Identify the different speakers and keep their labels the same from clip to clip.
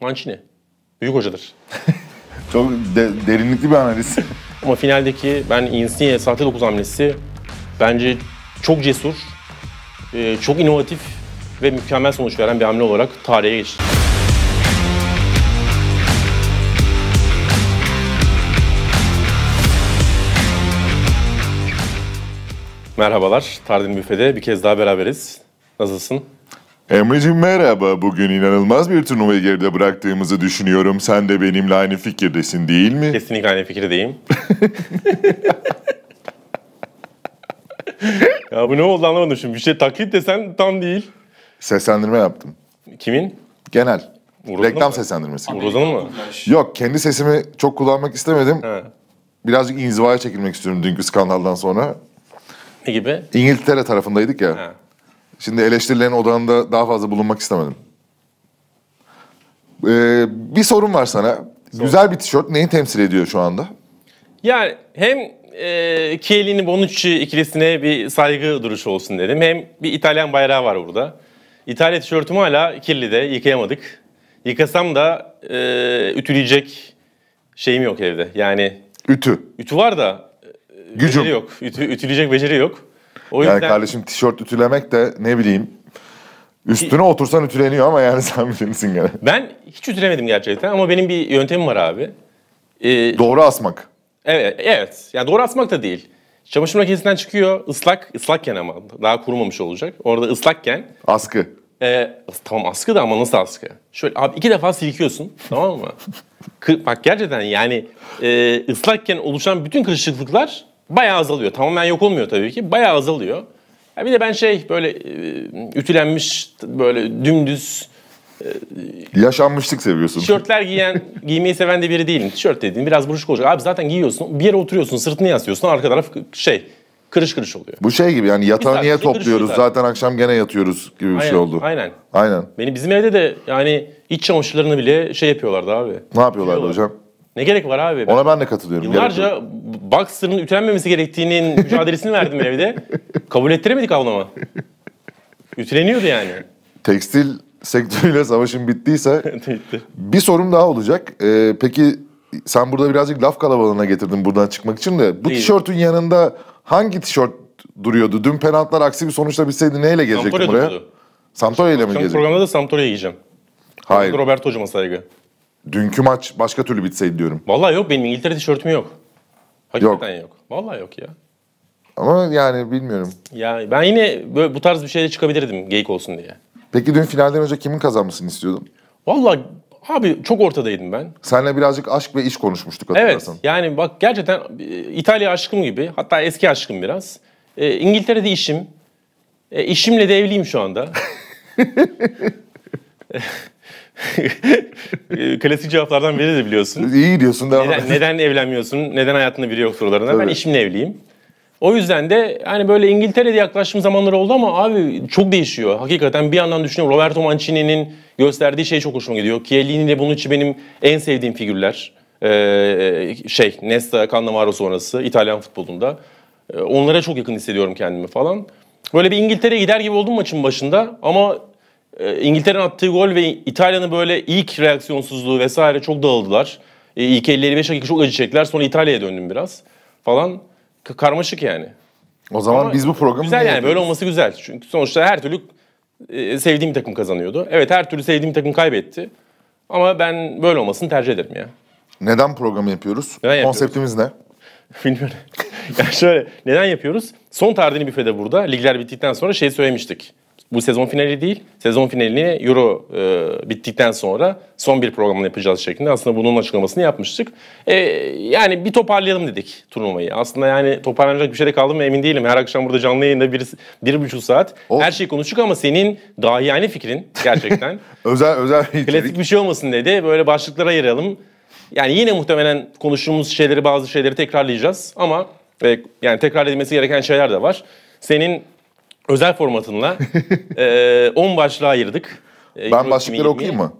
Speaker 1: Mancini. Büyük hocadır. Çok de, derinlikli bir analiz. Ama finaldeki ben Insigne sahte 9 hamlesi bence çok cesur, e, çok inovatif ve mükemmel sonuç veren bir hamle olarak tarihe geçti. Merhabalar, Tardin Büfe'de bir kez daha beraberiz. Nasılsın?
Speaker 2: Emre'cim merhaba. Bugün inanılmaz bir turnuvayı geride bıraktığımızı düşünüyorum. Sen de benimle aynı fikirdesin değil mi?
Speaker 1: Kesinlikle aynı fikirdeyim. ya bu ne oldu anlamadım şimdi. Bir şey taklit desen tam değil. Seslendirme yaptım. Kimin? Genel.
Speaker 2: Uğur Reklam mı? seslendirmesi. Uğur mı? Yok kendi sesimi çok kullanmak istemedim. He. Birazcık inzivaya çekilmek istiyorum dünkü skandaldan sonra. Ne gibi? İngiltere tarafındaydık ya. He. Şimdi eleştirilerin odağında daha fazla bulunmak istemedim. Ee, bir sorun var sana. Sor. Güzel bir tişört neyi temsil ediyor şu anda?
Speaker 1: Yani hem e, Chiellini Bonucci ikilisine bir saygı duruşu olsun dedim. Hem bir İtalyan bayrağı var burada. İtalya tişörtümü hala kirli de yıkayamadık. Yıkasam da e, ütüleyecek şeyim yok evde. Yani ütü. Ütü var da e, Gücüm. beceri yok. Ütü, ütüleyecek beceri yok. O yüzden... Yani kardeşim
Speaker 2: tişört ütülemek de ne bileyim Üstüne otursan ütüleniyor ama yani sen bilirsin gene.
Speaker 1: Ben hiç ütülemedim gerçekten ama benim bir yöntemim var abi. Ee, doğru asmak. Evet, evet. Yani doğru asmak da değil. Çamaşır makinesinden çıkıyor ıslak, ıslakken ama daha kurumamış olacak. Orada ıslakken. Askı. E, tamam askı da ama nasıl askı? Şöyle abi iki defa silkiyorsun tamam mı? Kır, bak gerçekten yani e, ıslakken oluşan bütün kırışıklıklar Bayağı azalıyor. Tamamen yok olmuyor tabii ki. Bayağı azalıyor. Ya bir de ben şey böyle e, ütülenmiş böyle dümdüz e, Yaşanmışlık seviyorsun. Tişörtler giyen, giymeyi seven de biri değilim. Tişört dediğin biraz buruşuk olacak. Abi zaten giyiyorsun, bir yere oturuyorsun, sırtını yaslıyorsun, arka taraf şey, kırış kırış oluyor.
Speaker 2: Bu şey gibi yani yatağı niye topluyoruz, zaten akşam gene yatıyoruz gibi aynen, bir şey oldu. Aynen. Aynen.
Speaker 1: Beni bizim evde de yani iç çamaşırlarını bile şey yapıyorlardı abi. Ne yapıyorlardı Biliyorlar. hocam? Ne gerek var abi? Ona ben de katılıyorum. Yıllarca Boxer'ın ütülenmemesi gerektiğinin mücadelesini verdim evde. Kabul ettiremedik avlama. Ütüleniyordu yani.
Speaker 2: Tekstil sektörüyle savaşın bittiyse bir sorum daha olacak. Ee, peki sen burada birazcık laf kalabalığına getirdin buradan çıkmak için de. Bu Değil. tişörtün yanında hangi tişört duruyordu? Dün penaltılar aksi bir sonuçla bitseydi neyle gelecektin buraya? Duruyordu. Sampdoria ile mi gelecektin? Programda
Speaker 1: da Sampdoria'ya gideceğim. Hayır. Roberto hocama saygı. Dünkü maç başka türlü bitseydi diyorum. Vallahi yok benim İngiltere tişörtüm yok. Hakikaten yok. yok. Vallahi yok ya. Ama yani bilmiyorum. Ya ben yine böyle bu tarz bir şeyle çıkabilirdim geyik olsun diye. Peki dün finalden önce kimin kazanmasını istiyordun? Vallahi abi çok ortadaydım ben. Seninle birazcık aşk ve iş konuşmuştuk hatırlarsan. Evet yani bak gerçekten e, İtalya aşkım gibi hatta eski aşkım biraz. E, İngiltere'de işim. E, işimle de evliyim şu anda. Klasik cevaplardan biri de biliyorsun. İyi diyorsun. Devam neden, neden evlenmiyorsun? Neden hayatında biri yok sorularına? Tabii. Ben işimle evliyim. O yüzden de hani böyle İngiltere'de yaklaştığım zamanlar oldu ama abi çok değişiyor. Hakikaten bir yandan düşünüyorum Roberto Mancini'nin gösterdiği şey çok hoşuma gidiyor. Chiellini de bunun için benim en sevdiğim figürler. Ee, şey Nesta, Cannavaro sonrası İtalyan futbolunda. Ee, onlara çok yakın hissediyorum kendimi falan. Böyle bir İngiltere'ye gider gibi oldum maçın başında ama e, İngiltere'nin attığı gol ve İtalya'nın böyle ilk reaksiyonsuzluğu vesaire çok dağıldılar. E, ilk 50-55 dakika çok acı çektiler. Sonra İtalya'ya döndüm biraz falan. Karmaşık yani. O zaman Ama biz bu programı Güzel yani böyle olması güzel. Çünkü sonuçta her türlü e, sevdiğim takım kazanıyordu. Evet her türlü sevdiğim takım kaybetti. Ama ben böyle olmasını tercih ederim ya. Neden programı yapıyoruz? Neden yapıyoruz? Konseptimiz ne? Bilmiyorum. Ya şöyle neden yapıyoruz? Son tarihini büfede burada. Ligler bittikten sonra şey söylemiştik. Bu sezon finali değil. Sezon finalini Euro e, bittikten sonra son bir programını yapacağız şeklinde aslında bunun açıklamasını yapmıştık. E, yani bir toparlayalım dedik turnuvayı. Aslında yani toparlanacak bir şey de kaldı mı emin değilim. Her akşam burada canlı yayında bir, bir buçuk saat of. her şeyi konuştuk ama senin dahiyane fikrin gerçekten. özel özel bir Klasik bir şey olmasın dedi. Böyle başlıklara ayıralım. Yani yine muhtemelen konuştuğumuz şeyleri bazı şeyleri tekrarlayacağız ama e, yani tekrar edilmesi gereken şeyler de var. Senin özel formatınla 10 başlığa ayırdık. E, ben başlıkları okuyayım mı?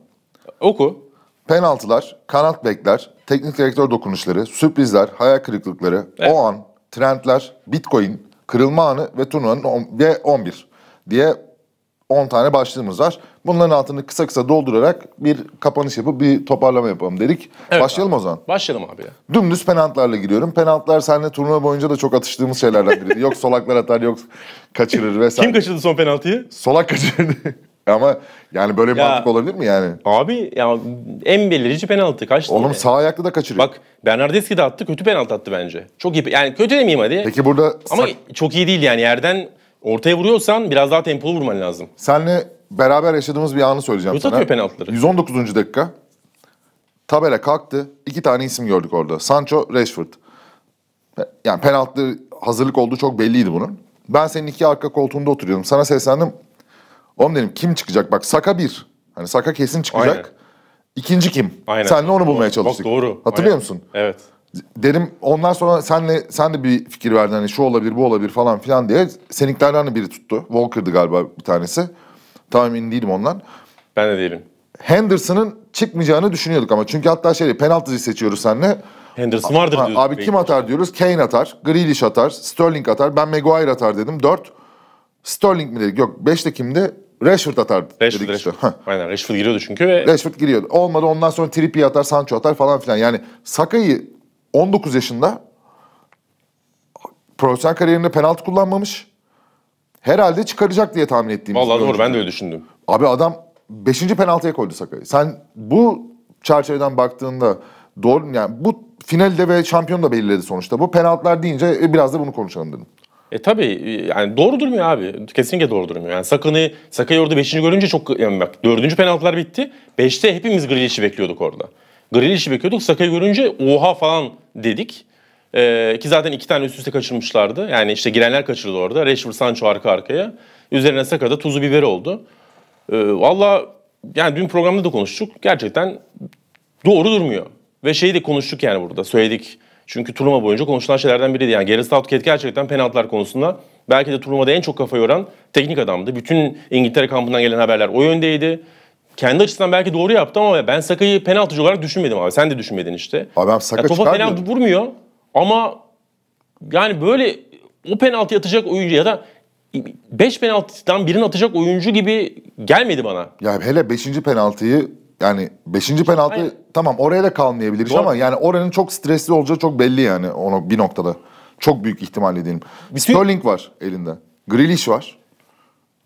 Speaker 2: Oku. Penaltılar, kanat bekler, teknik direktör dokunuşları, sürprizler, hayal kırıklıkları, evet. o an, trendler, bitcoin, kırılma anı ve turnuvanın on, ve 11 diye 10 tane başlığımız var. Bunların altını kısa kısa doldurarak bir kapanış yapıp bir toparlama yapalım dedik. Evet Başlayalım abi. o zaman.
Speaker 1: Başlayalım abi. Ya.
Speaker 2: Dümdüz penaltılarla giriyorum. Penaltılar seninle turnuva boyunca da çok atıştığımız şeylerden biriydi. yok solaklar atar yok kaçırır vesaire. Kim
Speaker 1: kaçırdı son penaltıyı? Solak kaçırdı. Ama yani böyle bir ya, mantık olabilir mi yani? Abi ya en belirici penaltı kaçtı. Oğlum sağ ayaklı da kaçırıyor. Bak Bernardeski de attı kötü penaltı attı bence. Çok iyi yani kötü demeyeyim hadi. Peki burada... Ama çok iyi değil yani yerden ortaya vuruyorsan biraz daha tempolu vurman lazım. Senle beraber yaşadığımız bir anı söyleyeceğim Yut sana. atıyor penaltıları. 119.
Speaker 2: dakika. Tabela kalktı. İki tane isim gördük orada. Sancho, Rashford. Yani penaltı hazırlık olduğu çok belliydi bunun. Ben senin iki arka koltuğunda oturuyordum. Sana seslendim. Oğlum dedim kim çıkacak? Bak Saka bir. Hani Saka kesin çıkacak. Aynen. İkinci kim? Aynen. Senle onu bulmaya Doğru. çalıştık. Bak doğru. Hatırlıyor Aynen. musun? Evet. Dedim ondan sonra senle sen de bir fikir verdin hani şu olabilir bu olabilir falan filan diye. Seninkilerden de biri tuttu. Walker'dı galiba bir tanesi. Tam emin değilim ondan. Ben de değilim. Henderson'ın çıkmayacağını düşünüyorduk ama. Çünkü hatta şey penaltıcı seçiyoruz seninle. Henderson vardır diyoruz. Abi kim atar diyoruz? Kane atar, Grealish atar, Sterling atar. Ben Maguire atar dedim. 4. Sterling mi dedik? Yok de kimdi? Rashford atar
Speaker 1: Rashford, dedik Rashford. işte. Aynen Rashford giriyordu çünkü ve... Rashford giriyordu.
Speaker 2: Olmadı ondan sonra Trippi atar, Sancho atar falan filan. Yani Saka'yı 19 yaşında profesyonel kariyerinde penaltı kullanmamış herhalde çıkaracak diye tahmin ettiğim. Vallahi doğru ben de öyle düşündüm. Abi adam 5. penaltıya koydu Sakay'ı. Sen bu çerçeveden baktığında doğru yani bu finalde ve şampiyonu da belirledi sonuçta.
Speaker 1: Bu penaltılar deyince e, biraz da bunu konuşalım dedim. E tabii e, yani doğru durmuyor abi. Kesinlikle doğru durmuyor. Yani Sakın'ı, Sakay'ı orada 5. görünce çok yani bak 4. penaltılar bitti. 5'te hepimiz Grealish'i bekliyorduk orada. Grealish'i bekliyorduk. Sakay'ı görünce oha falan dedik. Ee, ki zaten iki tane üst üste kaçırmışlardı. Yani işte girenler kaçırdı orada. Rashford Sancho arka arkaya. Üzerine sakada tuzu biber oldu. Ee, Valla yani dün programda da konuştuk. Gerçekten doğru durmuyor. Ve şeyi de konuştuk yani burada. Söyledik. Çünkü turnuva boyunca konuşulan şeylerden biriydi. Yani Gareth Southgate gerçekten penaltılar konusunda belki de turnuvada en çok kafa yoran teknik adamdı. Bütün İngiltere kampından gelen haberler o yöndeydi. Kendi açısından belki doğru yaptı ama ben Saka'yı penaltıcı olarak düşünmedim abi. Sen de düşünmedin işte. Abi ben Saka ya, topa penaltı vurmuyor. Ama yani böyle o penaltı atacak oyuncu ya da 5 penaltıdan birini atacak oyuncu gibi gelmedi bana.
Speaker 2: Ya hele 5. penaltıyı yani 5. penaltı Aynen. tamam oraya da kalmayabilir ama yani oranın çok stresli olacağı çok belli yani onu bir noktada. Çok büyük ihtimalle diyelim. Bütün... Sterling var elinde. Grealish var.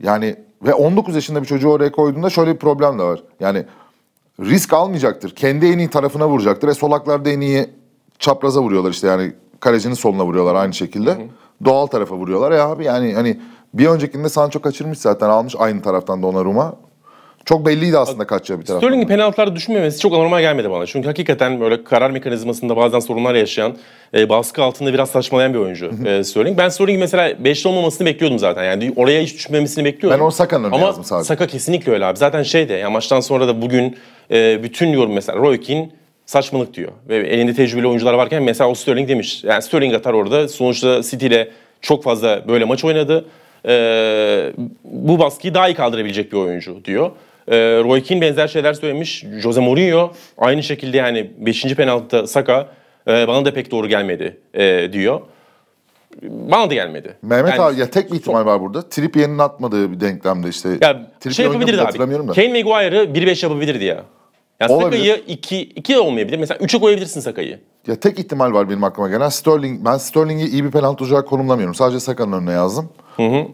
Speaker 2: Yani ve 19 yaşında bir çocuğu oraya koyduğunda şöyle bir problem de var. Yani risk almayacaktır. Kendi en iyi tarafına vuracaktır. E solaklar da en iyi çapraza vuruyorlar işte yani kalecinin soluna vuruyorlar aynı şekilde. Hı hı. Doğal tarafa vuruyorlar ya e abi yani hani bir öncekinde Sancho kaçırmış zaten almış aynı taraftan Donnarumma. Çok belliydi aslında kaçacağı bir taraf. Sterling'in
Speaker 1: penaltılarda düşmemesi çok anormal gelmedi bana. Çünkü hakikaten böyle karar mekanizmasında bazen sorunlar yaşayan, e, baskı altında biraz saçmalayan bir oyuncu e, Sterling. Ben Sterling mesela 5'te olmamasını bekliyordum zaten. Yani oraya hiç düşmemesini bekliyordum. Ben onu Saka'nın önüne yazdım sadece. Saka kesinlikle öyle abi. Zaten şey de yani maçtan sonra da bugün e, bütün yorum mesela Roy Keane saçmalık diyor. Ve elinde tecrübeli oyuncular varken mesela o Sterling demiş. Yani Sterling atar orada. Sonuçta City ile çok fazla böyle maç oynadı. Ee, bu baskıyı daha iyi kaldırabilecek bir oyuncu diyor. Ee, Roy Keane benzer şeyler söylemiş. Jose Mourinho aynı şekilde yani 5. penaltıda Saka e, bana da pek doğru gelmedi e, diyor. Bana da gelmedi. Mehmet yani, abi ya
Speaker 2: tek bir ihtimal var burada. Trippier'in atmadığı bir denklemde işte. Ya, şey yapabilirdi abi. Kane
Speaker 1: Maguire'ı 1-5 yapabilirdi ya. Ya Olabilir. Saka'yı 2 2 olmayabilir. Mesela 3'e koyabilirsin Saka'yı.
Speaker 2: Ya tek ihtimal var benim aklıma gelen. Sterling ben Sterling'i iyi bir penaltı olarak konumlamıyorum. Sadece Saka'nın önüne yazdım. Hı hı.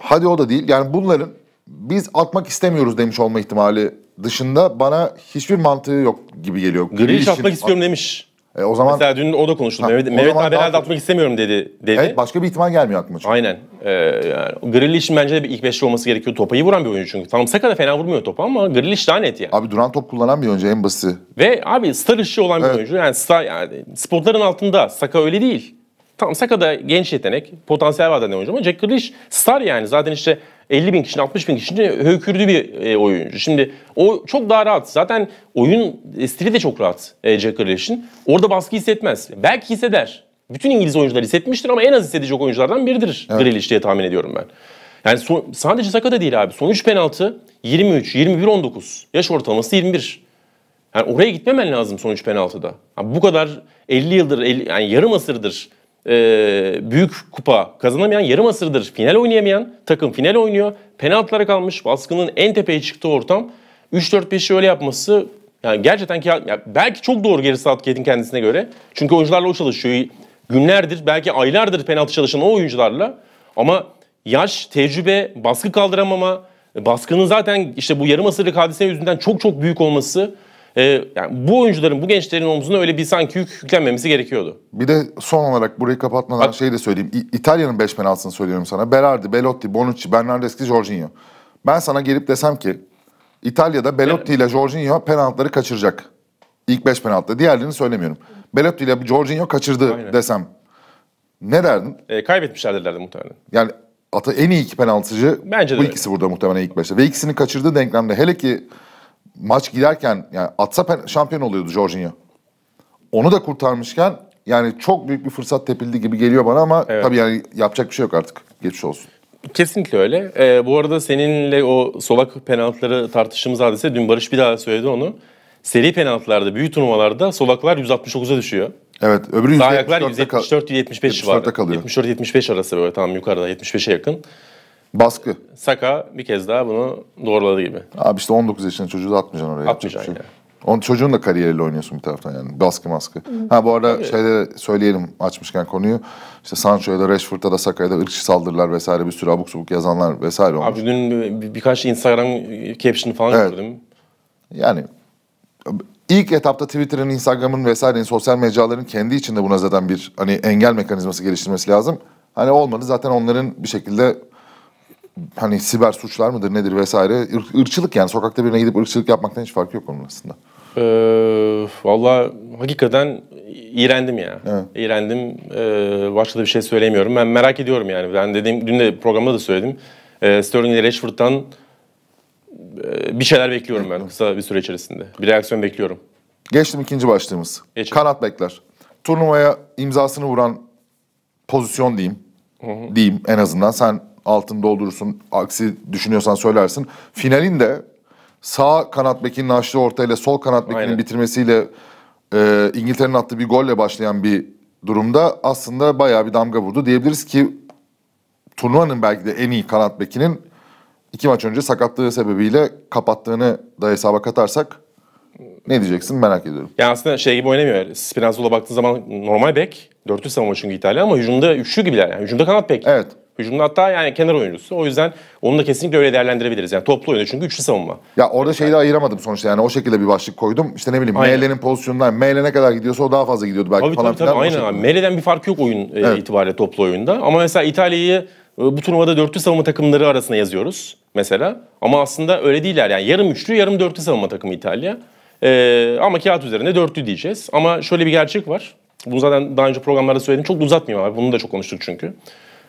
Speaker 2: Hadi o da değil. Yani bunların biz atmak istemiyoruz demiş olma ihtimali dışında bana hiçbir
Speaker 1: mantığı yok gibi geliyor. Grealish atmak istiyorum demiş. E, o zaman Mesela dün o da konuştu. Mehmet, o Mehmet abi herhalde atmak istemiyorum dedi. dedi. evet başka bir ihtimal gelmiyor aklıma. çünkü. Aynen. Ee, yani Grealish'in bence de bir ilk beşli şey olması gerekiyor. topayı vuran bir oyuncu çünkü. Tam Saka da fena vurmuyor topa ama Grealish daha net yani. Abi duran top kullanan bir oyuncu en bası. Ve abi star ışığı olan bir oyuncu. Yani, star, yani spotların altında. Saka öyle değil. Tam Saka da genç yetenek. Potansiyel var da ne oyuncu ama Jack Grealish star yani. Zaten işte 50 bin kişinin 60 bin kişinin höykürdüğü bir e, oyuncu. Şimdi o çok daha rahat. Zaten oyun stili de çok rahat e, Jack Grealish'in. Orada baskı hissetmez. Belki hisseder. Bütün İngiliz oyuncular hissetmiştir ama en az hissedecek oyunculardan biridir evet. Grealish diye tahmin ediyorum ben. Yani so sadece Saka da değil abi. Son 3 penaltı 23, 21, 19. Yaş ortalaması 21. Yani oraya gitmemen lazım son 3 penaltıda. Yani bu kadar 50 yıldır, 50, yani yarım asırdır e, büyük kupa kazanamayan, yarım asırdır final oynayamayan takım final oynuyor. Penaltılara kalmış, baskının en tepeye çıktığı ortam. 3-4-5'i öyle yapması yani gerçekten ki ya belki çok doğru geri Atket'in kendisine göre. Çünkü oyuncularla o çalışıyor. Günlerdir belki aylardır penaltı çalışan o oyuncularla. Ama yaş, tecrübe, baskı kaldıramama, baskının zaten işte bu yarım asırlık hadise yüzünden çok çok büyük olması e, yani bu oyuncuların, bu gençlerin omzuna öyle bir sanki yük yüklenmemesi gerekiyordu.
Speaker 2: Bir de son olarak burayı kapatmadan Bak, şey de söyleyeyim. İ- İtalya'nın 5 penaltısını söylüyorum sana. Berardi, Belotti, Bonucci, Bernardeschi, Jorginho. Ben sana gelip desem ki İtalya'da Belotti ile Jorginho penaltıları kaçıracak. İlk 5 penaltıda. Diğerlerini söylemiyorum. Belotti ile Jorginho kaçırdı Aynen. desem ne derdin?
Speaker 1: E, ee, kaybetmişler derlerdi muhtemelen.
Speaker 2: Yani atı en iyi iki penaltıcı Bence de bu öyle. ikisi burada muhtemelen ilk başta. Ve ikisini kaçırdığı denklemde hele ki maç giderken yani atsa şampiyon oluyordu Jorginho. Onu da kurtarmışken yani çok büyük bir fırsat tepildi gibi geliyor bana ama evet. tabii yani yapacak bir şey yok artık. Geçmiş olsun.
Speaker 1: Kesinlikle öyle. Ee, bu arada seninle o solak penaltıları tartıştığımız hadise dün Barış bir daha söyledi onu. Seri penaltılarda, büyük turnuvalarda solaklar 169'a düşüyor. Evet, öbürü Sağ ayaklar 174 ile 75 civarı. 74-75 arası böyle tam yukarıda 75'e yakın. Baskı. Saka bir kez daha bunu doğruladı gibi. Abi işte 19 yaşında
Speaker 2: çocuğu da atmayacaksın
Speaker 1: oraya. Atmayacaksın yani.
Speaker 2: Onun çocuğun da kariyeriyle oynuyorsun bir taraftan yani. Baskı maskı. Ha bu arada Tabii. şeyde söyleyelim açmışken konuyu. İşte Sancho'ya da Rashford'a da Saka'ya da ırkçı saldırılar vesaire bir sürü abuk subuk yazanlar vesaire olmuş.
Speaker 1: Abi dün bir, birkaç Instagram caption falan evet. gördüm.
Speaker 2: Yani ilk etapta Twitter'ın, Instagram'ın vesairenin sosyal mecraların kendi içinde buna zaten bir hani engel mekanizması geliştirmesi lazım. Hani olmadı zaten onların bir şekilde hani siber suçlar mıdır nedir vesaire Ir, ırkçılık yani sokakta birine gidip ırkçılık yapmaktan hiç farkı yok onun aslında.
Speaker 1: Ee, Valla hakikaten iğrendim ya. Evet. İğrendim. Ee, başka da bir şey söylemiyorum. Ben merak ediyorum yani. Ben dediğim dün de programda da söyledim. Ee, Sterling ile Rashford'dan e, bir şeyler bekliyorum ben kısa bir süre içerisinde. Bir reaksiyon bekliyorum. Geçtim ikinci başlığımız. Geçelim. Kanat bekler.
Speaker 2: Turnuvaya imzasını vuran pozisyon diyeyim. Hı hı. Diyeyim en azından. Sen altını doldurursun. Aksi düşünüyorsan söylersin. Finalin de sağ kanat bekinin açtığı ortayla sol kanat bekinin Aynen. bitirmesiyle e, İngiltere'nin attığı bir golle başlayan bir durumda aslında bayağı bir damga vurdu. Diyebiliriz ki turnuvanın belki de en iyi kanat bekinin iki maç önce sakatlığı sebebiyle kapattığını da hesaba katarsak ne diyeceksin merak ediyorum.
Speaker 1: Yani aslında şey gibi oynamıyor. Spinazzola baktığın zaman normal bek. Dörtlü savunma çünkü İtalya ama hücumda üçlü gibiler. Yani hücumda kanat bek. Evet hücumda. Hatta yani kenar oyuncusu. O yüzden onu da kesinlikle öyle değerlendirebiliriz. Yani toplu oyunda çünkü üçlü savunma.
Speaker 2: Ya orada şeyi de ayıramadım sonuçta yani o şekilde bir başlık koydum. İşte ne bileyim Mele'nin pozisyonundan Mele ne kadar gidiyorsa o daha fazla gidiyordu belki tabii, falan tabii, tabii, Aynen abi.
Speaker 1: Mele'den bir fark yok oyun e, evet. itibariyle toplu oyunda. Ama mesela İtalya'yı e, bu turnuvada dörtlü savunma takımları arasında yazıyoruz mesela. Ama aslında öyle değiller yani yarım üçlü yarım dörtlü savunma takımı İtalya. Ee, ama kağıt üzerinde dörtlü diyeceğiz. Ama şöyle bir gerçek var. Bunu zaten daha önce programlarda söyledim. Çok da uzatmayayım abi. Bunu da çok konuştuk çünkü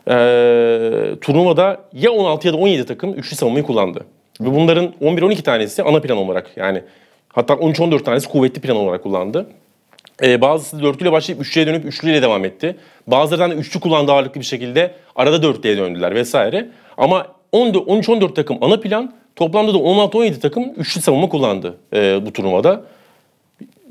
Speaker 1: e, turnuvada ya 16 ya da 17 takım üçlü savunmayı kullandı. Ve bunların 11-12 tanesi ana plan olarak yani hatta 13-14 tanesi kuvvetli plan olarak kullandı. Ee, bazısı dörtlüyle başlayıp üçlüye dönüp üçlüyle devam etti. Bazılarından da hani üçlü kullandı ağırlıklı bir şekilde arada dörtlüye döndüler vesaire. Ama 13-14 takım ana plan toplamda da 16-17 takım üçlü savunma kullandı e, bu turnuvada.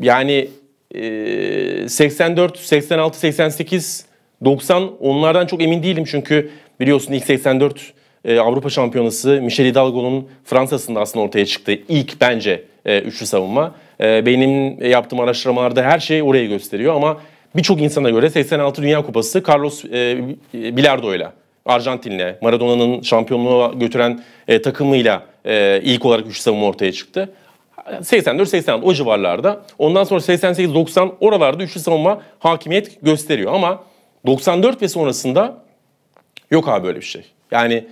Speaker 1: Yani e, 84, 86, 88 90 onlardan çok emin değilim çünkü biliyorsun ilk 84 e, Avrupa Şampiyonası Michel Hidalgo'nun Fransa'sında aslında ortaya çıktı. İlk bence e, üçlü savunma. E, benim yaptığım araştırmalarda her şey orayı gösteriyor ama birçok insana göre 86 Dünya Kupası Carlos e, Bilardo'yla Arjantin'le Maradona'nın şampiyonluğu götüren e, takımıyla e, ilk olarak üçlü savunma ortaya çıktı. 84-86 o civarlarda. Ondan sonra 88-90 oralarda üçlü savunma hakimiyet gösteriyor ama 94 ve sonrasında yok abi böyle bir şey. Yani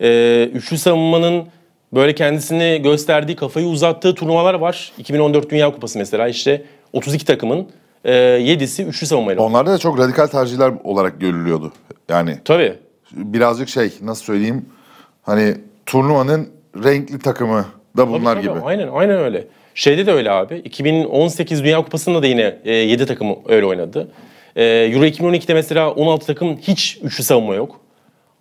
Speaker 1: e, üçlü savunmanın böyle kendisini gösterdiği, kafayı uzattığı turnuvalar var. 2014 Dünya Kupası mesela işte 32 takımın e, 7'si üçlü savunmayla. Onlarda da çok radikal tercihler olarak görülüyordu. Yani Tabii. birazcık şey nasıl söyleyeyim hani
Speaker 2: turnuvanın renkli takımı da bunlar tabii, tabii. gibi.
Speaker 1: Aynen aynen öyle. Şeyde de öyle abi. 2018 Dünya Kupası'nda da yine e, 7 takım öyle oynadı. Ee, Euro 2012'de mesela 16 takım hiç üçlü savunma yok.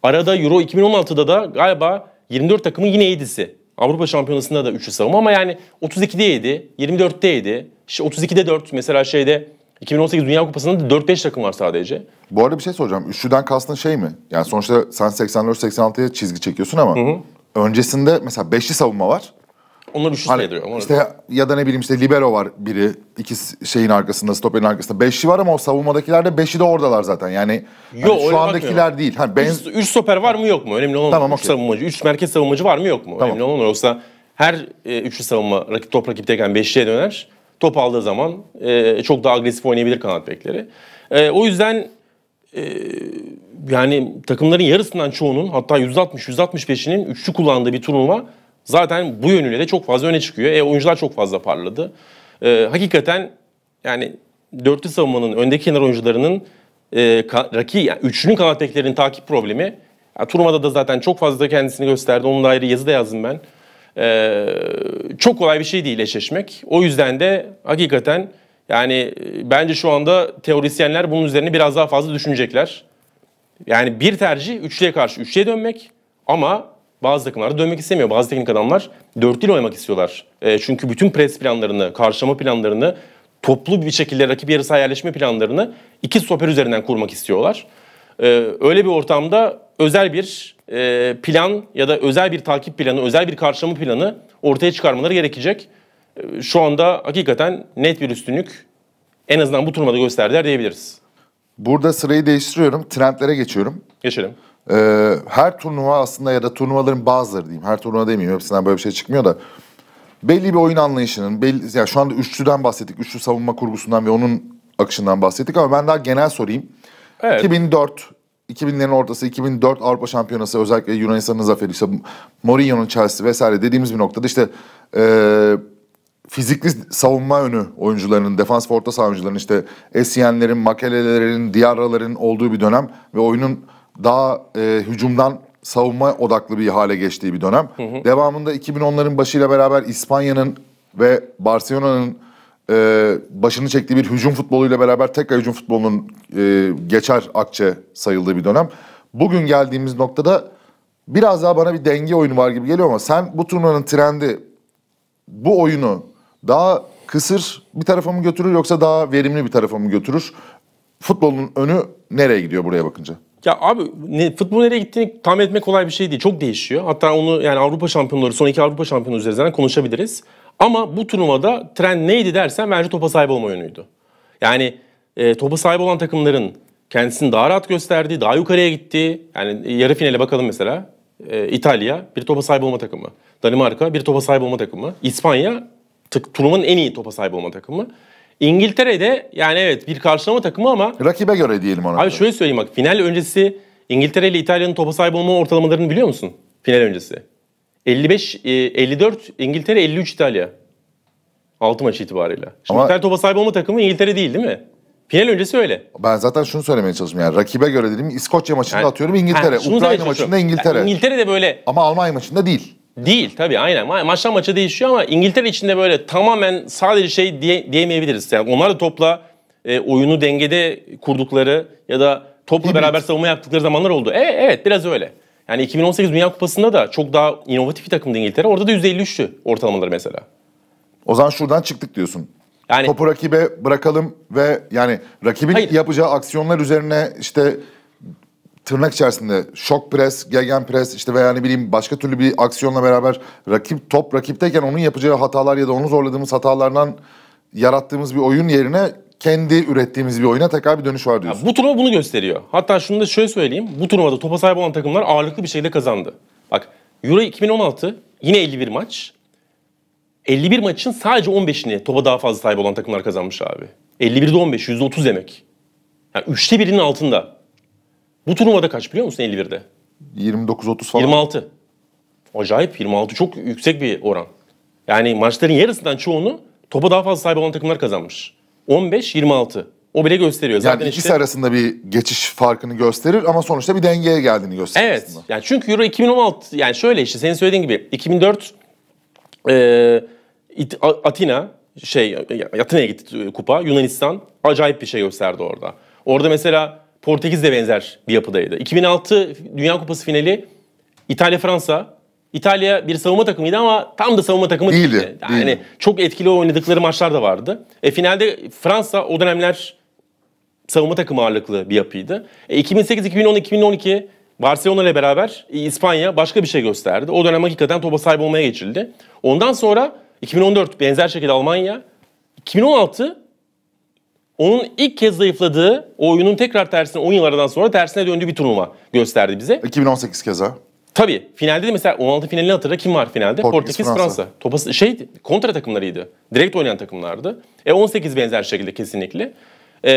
Speaker 1: Arada Euro 2016'da da galiba 24 takımın yine 7'si. Avrupa Şampiyonası'nda da üçlü savunma ama yani 32'de 7, 24'te 7, 32'de 4 mesela şeyde 2018 Dünya Kupası'nda da 4-5 takım var sadece.
Speaker 2: Bu arada bir şey soracağım. Üçlüden kastın şey mi? Yani sonuçta sen 84-86'ya çizgi çekiyorsun ama hı hı. öncesinde mesela 5'li savunma var.
Speaker 1: Onlar üçlü şey hani, sayıda yok. İşte
Speaker 2: ya da ne bileyim işte libero var biri. iki şeyin arkasında, stoperin arkasında. beşi var ama o savunmadakilerde beşi de oradalar zaten.
Speaker 1: Yani, Yo, yani şu andakiler bakmıyorum.
Speaker 2: değil. Hani ben... üç,
Speaker 1: üç stoper var mı yok mu? Önemli olan tamam, üç okay. savunmacı. Üç merkez savunmacı var mı yok mu? Tamam. Önemli olan yoksa her e, üçlü savunma rakip top rakipteyken beşliğe döner. Top aldığı zaman e, çok daha agresif oynayabilir kanat bekleri. E, o yüzden e, yani takımların yarısından çoğunun hatta %60-%65'inin üçlü kullandığı bir turnuva zaten bu yönüyle de çok fazla öne çıkıyor. E oyuncular çok fazla parladı. E, hakikaten yani dörtlü savunmanın öndeki kenar oyuncularının e, ka, raki, yani üçlünün kanat beklerinin takip problemi. Yani, turnuvada da zaten çok fazla kendisini gösterdi. Onun dair yazı da yazdım ben. E, çok kolay bir şey değil eşleşmek. O yüzden de hakikaten yani e, bence şu anda teorisyenler bunun üzerine biraz daha fazla düşünecekler. Yani bir tercih üçlüye karşı üçlüye dönmek ama bazı takımlarda dönmek istemiyor. Bazı teknik adamlar dörtlüyle oynamak istiyorlar. E, çünkü bütün pres planlarını, karşılama planlarını, toplu bir şekilde rakip yarı saha yerleşme planlarını iki stoper üzerinden kurmak istiyorlar. E, öyle bir ortamda özel bir e, plan ya da özel bir takip planı, özel bir karşılama planı ortaya çıkarmaları gerekecek. E, şu anda hakikaten net bir üstünlük en azından bu turnuvada gösterdiler diyebiliriz. Burada sırayı
Speaker 2: değiştiriyorum. Trendlere geçiyorum. Geçelim. Ee, her turnuva aslında ya da turnuvaların bazıları diyeyim. Her turnuva demeyeyim. Hepsinden böyle bir şey çıkmıyor da. Belli bir oyun anlayışının, belli, yani şu anda üçlüden bahsettik. Üçlü savunma kurgusundan ve onun akışından bahsettik ama ben daha genel sorayım. Evet. 2004, 2000'lerin ortası, 2004 Avrupa Şampiyonası özellikle Yunanistan'ın zaferi, işte Mourinho'nun Chelsea vesaire dediğimiz bir noktada işte... Ee, fizikli savunma önü oyuncularının, defans forta savunucularının işte Esiyenlerin, Makelelerin, Diyarraların olduğu bir dönem ve oyunun daha e, hücumdan savunma odaklı bir hale geçtiği bir dönem. Hı hı. Devamında 2010'ların başıyla beraber İspanya'nın ve Barcelona'nın e, başını çektiği bir hücum futboluyla beraber tekrar hücum futbolunun e, geçer akçe sayıldığı bir dönem. Bugün geldiğimiz noktada biraz daha bana bir denge oyunu var gibi geliyor ama sen bu turnuvanın trendi bu oyunu daha kısır bir tarafa mı götürür yoksa daha verimli bir tarafa mı götürür? Futbolun önü nereye gidiyor buraya bakınca?
Speaker 1: Ya abi ne, futbol nereye gittiğini tahmin etmek kolay bir şey değil. Çok değişiyor. Hatta onu yani Avrupa şampiyonları, son iki Avrupa şampiyonu üzerinden konuşabiliriz. Ama bu turnuvada trend neydi dersen bence topa sahip olma yönüydü. Yani e, topa sahip olan takımların kendisini daha rahat gösterdiği, daha yukarıya gittiği, yani yarı finale bakalım mesela. E, İtalya bir topa sahip olma takımı. Danimarka bir topa sahip olma takımı. İspanya tık, turnuvanın en iyi topa sahip olma takımı. İngiltere de yani evet bir karşılama takımı ama... Rakibe göre diyelim ona. Abi şöyle söyleyeyim bak final öncesi İngiltere ile İtalya'nın topa sahip olma ortalamalarını biliyor musun? Final öncesi. 55, 54 e, İngiltere, 53 İtalya. 6 maç itibariyle. Şimdi Ama... İtalya topa sahip olma takımı İngiltere değil değil mi? Final öncesi öyle.
Speaker 2: Ben zaten şunu söylemeye çalışıyorum yani rakibe göre dedim İskoçya maçında yani, atıyorum İngiltere, yani Ukrayna maçında İngiltere. Yani
Speaker 1: İngiltere de böyle. Ama Almanya maçında değil. Değil tabii aynen. Ma maçtan maça değişiyor ama İngiltere içinde böyle tamamen sadece şey diye, diyemeyebiliriz. Yani onlar da topla e, oyunu dengede kurdukları ya da topla Değil beraber mi? savunma yaptıkları zamanlar oldu. E, evet biraz öyle. Yani 2018 Dünya Kupası'nda da çok daha inovatif bir takımdı İngiltere. Orada da %53'tü ortalamaları mesela.
Speaker 2: O zaman şuradan çıktık diyorsun. Yani topu rakibe bırakalım ve yani rakibin Hayır. yapacağı aksiyonlar üzerine işte tırnak içerisinde şok pres, gegen pres işte veya ne bileyim başka türlü bir aksiyonla beraber rakip top rakipteyken onun yapacağı hatalar ya da onu zorladığımız hatalardan
Speaker 1: yarattığımız bir oyun yerine kendi ürettiğimiz bir oyuna tekrar bir dönüş var diyorsun. Ya bu turnuva bunu gösteriyor. Hatta şunu da şöyle söyleyeyim. Bu turnuvada topa sahip olan takımlar ağırlıklı bir şekilde kazandı. Bak Euro 2016 yine 51 maç. 51 maçın sadece 15'ini topa daha fazla sahip olan takımlar kazanmış abi. 51'de 15, %30 demek. Yani üçte birinin altında. Bu turnuvada kaç biliyor musun 51'de? 29-30 falan. 26. Acayip 26 çok yüksek bir oran. Yani maçların yarısından çoğunu topa daha fazla sahip olan takımlar kazanmış. 15-26. O bile gösteriyor. Zaten yani ikisi işte... arasında bir geçiş farkını gösterir ama sonuçta bir dengeye geldiğini gösterir Evet. Aslında. Yani çünkü Euro 2016 yani şöyle işte senin söylediğin gibi 2004 e, Atina şey Atina'ya gitti e, kupa Yunanistan acayip bir şey gösterdi orada. Orada mesela Portekiz de benzer bir yapıdaydı. 2006 Dünya Kupası finali İtalya-Fransa. İtalya bir savunma takımıydı ama tam da savunma takımı değildi. değildi. Yani değildi. çok etkili oynadıkları maçlar da vardı. E finalde Fransa o dönemler savunma takımı ağırlıklı bir yapıydı. E, 2008, 2010, 2012 Barcelona ile beraber e, İspanya başka bir şey gösterdi. O dönem hakikaten topa sahip olmaya geçildi. Ondan sonra 2014 benzer şekilde Almanya, 2016 onun ilk kez zayıfladığı, o oyunun tekrar tersine 10 yıllardan sonra tersine döndüğü bir turnuva gösterdi bize. 2018 keza. Tabii. Finalde de mesela 16 finalini hatırla kim var finalde? Portekiz, Portekiz Fransa. Fransa. Topası şey kontra takımlarıydı. Direkt oynayan takımlardı. E 18 benzer şekilde kesinlikle. Ee,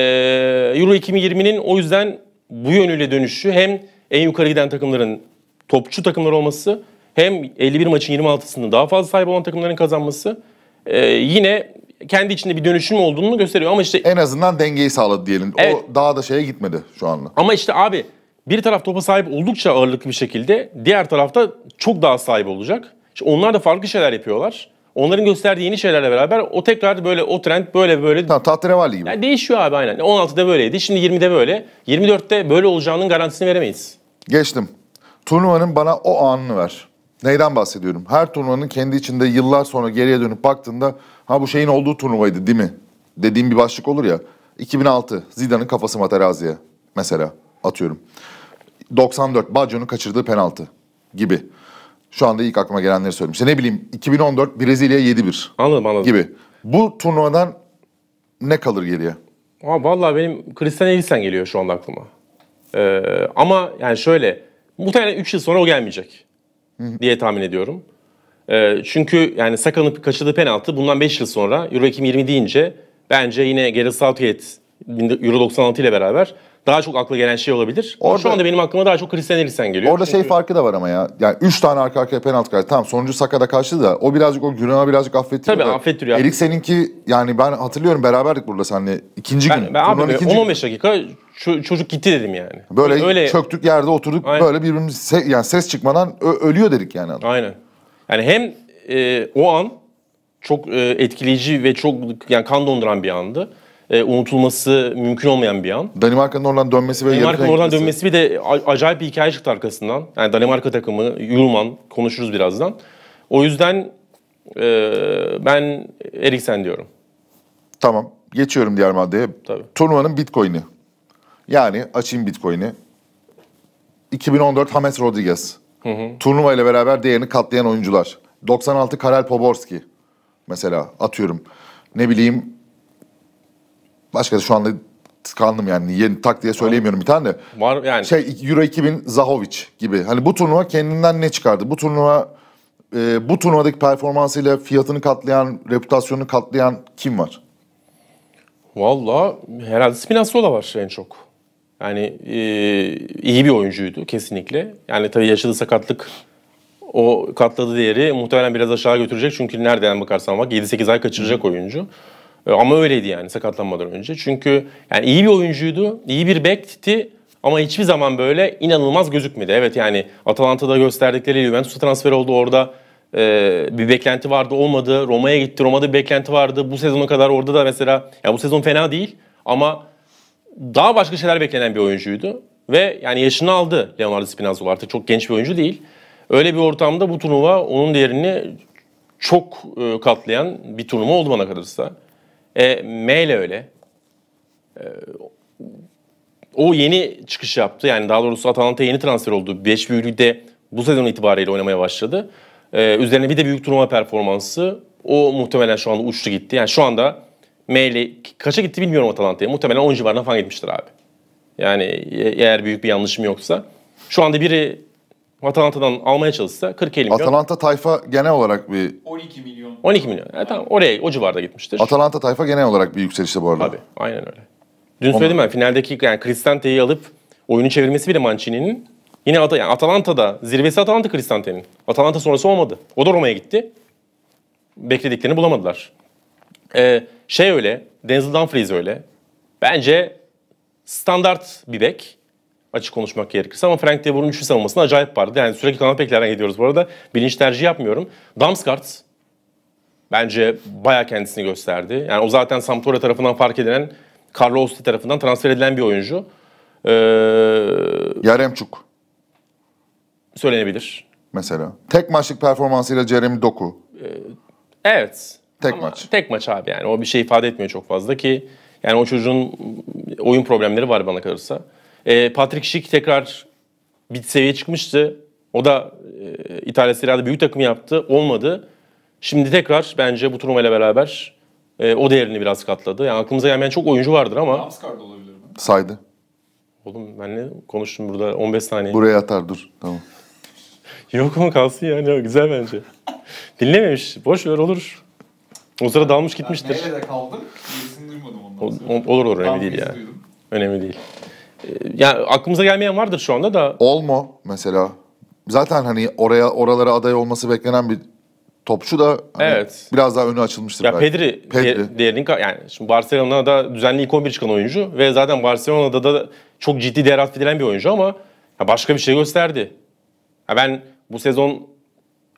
Speaker 1: Euro 2020'nin o yüzden bu yönüyle dönüşü hem en yukarı giden takımların topçu takımlar olması hem 51 maçın 26'sını daha fazla sahip olan takımların kazanması e, yine kendi içinde bir dönüşüm olduğunu gösteriyor ama işte... En azından dengeyi sağladı diyelim. Evet. O daha da şeye gitmedi şu anda. Ama işte abi bir taraf topa sahip oldukça ağırlıklı bir şekilde diğer tarafta çok daha sahip olacak. İşte onlar da farklı şeyler yapıyorlar. Onların gösterdiği yeni şeylerle beraber o tekrar böyle o trend böyle böyle... Tamam tahterevalli gibi. Yani değişiyor abi aynen. 16'da böyleydi şimdi 20'de böyle. 24'te böyle olacağının garantisini veremeyiz.
Speaker 2: Geçtim. Turnuvanın bana o anını ver. Neyden bahsediyorum? Her turnuvanın kendi içinde yıllar sonra geriye dönüp baktığında ha bu şeyin olduğu turnuvaydı değil mi? Dediğim bir başlık olur ya. 2006 Zidane'ın kafası materaziye mesela atıyorum. 94 Baggio'nun kaçırdığı penaltı gibi. Şu anda ilk aklıma gelenleri söyleyeyim. İşte ne bileyim 2014 Brezilya 7-1 Anladım anladım. gibi. Bu turnuvadan ne kalır geriye?
Speaker 1: Aa, vallahi benim Christian Eriksen geliyor şu anda aklıma. Ee, ama yani şöyle muhtemelen 3 yıl sonra o gelmeyecek. Hı. diye tahmin ediyorum. E, çünkü yani Saka'nın kaçırdığı penaltı bundan 5 yıl sonra Euro 2020 deyince bence yine Gareth Southgate Euro 96 ile beraber daha çok akla gelen şey olabilir. Orada, şu anda benim aklıma daha çok Christian Eriksen
Speaker 2: geliyor. Orada şey Çünkü... şey farkı da var ama ya. Yani 3 tane arka arkaya penaltı kaçtı. Tamam sonucu Saka'da kaçtı da o birazcık o Günah'a birazcık affettiriyor. Tabii da. affettiriyor. Eriksen'inki yani ben hatırlıyorum beraberdik burada seninle.
Speaker 1: ikinci ben, gün. Ben abi 10-15 dakika çocuk gitti dedim yani. Böyle Öyle... çöktük
Speaker 2: yerde oturduk Aynen. böyle birbirimiz se yani ses çıkmadan ölüyor dedik yani.
Speaker 1: Adam. Aynen. Yani hem e, o an çok e, etkileyici ve çok yani kan donduran bir andı e, unutulması mümkün olmayan bir an. Danimarka'nın oradan dönmesi ve Danimarka'nın oradan dönmesi bir de acayip bir hikaye çıktı arkasından. Yani Danimarka takımı, Yulman konuşuruz birazdan. O yüzden e, ben Eriksen diyorum.
Speaker 2: Tamam. Geçiyorum diğer maddeye. Tabii. Turnuvanın Bitcoin'i. Yani açayım Bitcoin'i. 2014 James Rodriguez. Hı hı. Turnuva ile beraber değerini katlayan oyuncular. 96 Karel Poborski. Mesela atıyorum. Ne bileyim başka da şu anda tıkandım yani yeni tak diye söyleyemiyorum bir tane de. Var yani. Şey Euro 2000 Zahovic gibi. Hani bu turnuva kendinden ne çıkardı? Bu turnuva e, bu turnuvadaki performansıyla fiyatını katlayan, reputasyonunu katlayan kim
Speaker 1: var? Valla herhalde Spinazzola var en çok. Yani e, iyi bir oyuncuydu kesinlikle. Yani tabii yaşadığı sakatlık o katladığı değeri muhtemelen biraz aşağı götürecek. Çünkü nereden bakarsan bak 7-8 ay kaçıracak oyuncu. Ee, ama öyleydi yani sakatlanmadan önce. Çünkü yani iyi bir oyuncuydu, iyi bir bekti ama hiçbir zaman böyle inanılmaz gözükmedi. Evet yani Atalanta'da gösterdikleri Juventus transfer oldu orada e, bir beklenti vardı olmadı. Roma'ya gitti Roma'da bir beklenti vardı. Bu sezona kadar orada da mesela yani bu sezon fena değil ama daha başka şeyler beklenen bir oyuncuydu. Ve yani yaşını aldı Leonardo Spinazzola artık çok genç bir oyuncu değil. Öyle bir ortamda bu turnuva onun değerini çok e, katlayan bir turnuva oldu bana kalırsa. E, ile öyle. E, o yeni çıkış yaptı. Yani daha doğrusu Atalanta'ya yeni transfer oldu. 5 büyüklükte bu sezon itibariyle oynamaya başladı. E, üzerine bir de büyük turnuva performansı. O muhtemelen şu anda uçtu gitti. Yani şu anda M ile kaça gitti bilmiyorum Atalanta'ya. Muhtemelen 10 civarına falan gitmiştir abi. Yani e, eğer büyük bir yanlışım yoksa. Şu anda biri Atalanta'dan almaya çalışsa 40-50 milyon. Atalanta tayfa genel olarak bir... 12 milyon. 12 milyon. Yani e, tamam oraya o civarda gitmiştir. Atalanta tayfa genel olarak bir yükselişte bu arada. Tabii aynen öyle. Dün Onu... söyledim ben finaldeki yani Cristante'yi alıp oyunu çevirmesi bile Mancini'nin. Yine At yani Atalanta'da zirvesi Atalanta Cristante'nin. Atalanta sonrası olmadı. O da Roma'ya gitti. Beklediklerini bulamadılar. Ee, şey öyle, Denzel Dumfries öyle. Bence standart bir bek açık konuşmak gerekirse. Ama Frank De Boer'un üçlü savunmasında acayip vardı. Yani sürekli kanat beklerden gidiyoruz bu arada. Bilinç tercih yapmıyorum. Damsgaard bence baya kendisini gösterdi. Yani o zaten Sampdoria tarafından fark edilen, Carlo Osti tarafından transfer edilen bir oyuncu. Ee, Yaremçuk. Söylenebilir. Mesela.
Speaker 2: Tek maçlık performansıyla Jeremy Doku.
Speaker 1: Ee, evet. Tek Ama maç. Tek maç abi yani. O bir şey ifade etmiyor çok fazla ki yani o çocuğun oyun problemleri var bana kalırsa. E, Patrick Schick tekrar bir seviye çıkmıştı. O da e, İtalya Serie A'da büyük takım yaptı. Olmadı. Şimdi tekrar bence bu turnuvayla beraber e, o değerini biraz katladı. Yani aklımıza gelmeyen çok oyuncu vardır ama. Asgard olabilir mi? Saydı. Oğlum ben ne konuştum burada 15 saniye. Buraya atar dur. Tamam. Yok mu kalsın yani güzel bence. Dinlememiş. Boş ver olur. O sıra dalmış gitmiştir. Ben nerede kaldım? Birisini duymadım ondan. O, olur olur önemli değil yani. Duydum. Önemli değil. Ee, yani aklımıza gelmeyen vardır şu anda da. Olmo mesela. Zaten hani oraya oralara aday
Speaker 2: olması beklenen bir topçu da hani evet. biraz daha önü açılmıştır. Ya belki.
Speaker 1: Pedri, Pedri. Değerli. yani şimdi Barcelona'da düzenli ilk 11 çıkan oyuncu ve zaten Barcelona'da da çok ciddi değer atfedilen bir oyuncu ama ya başka bir şey gösterdi. Ya ben bu sezon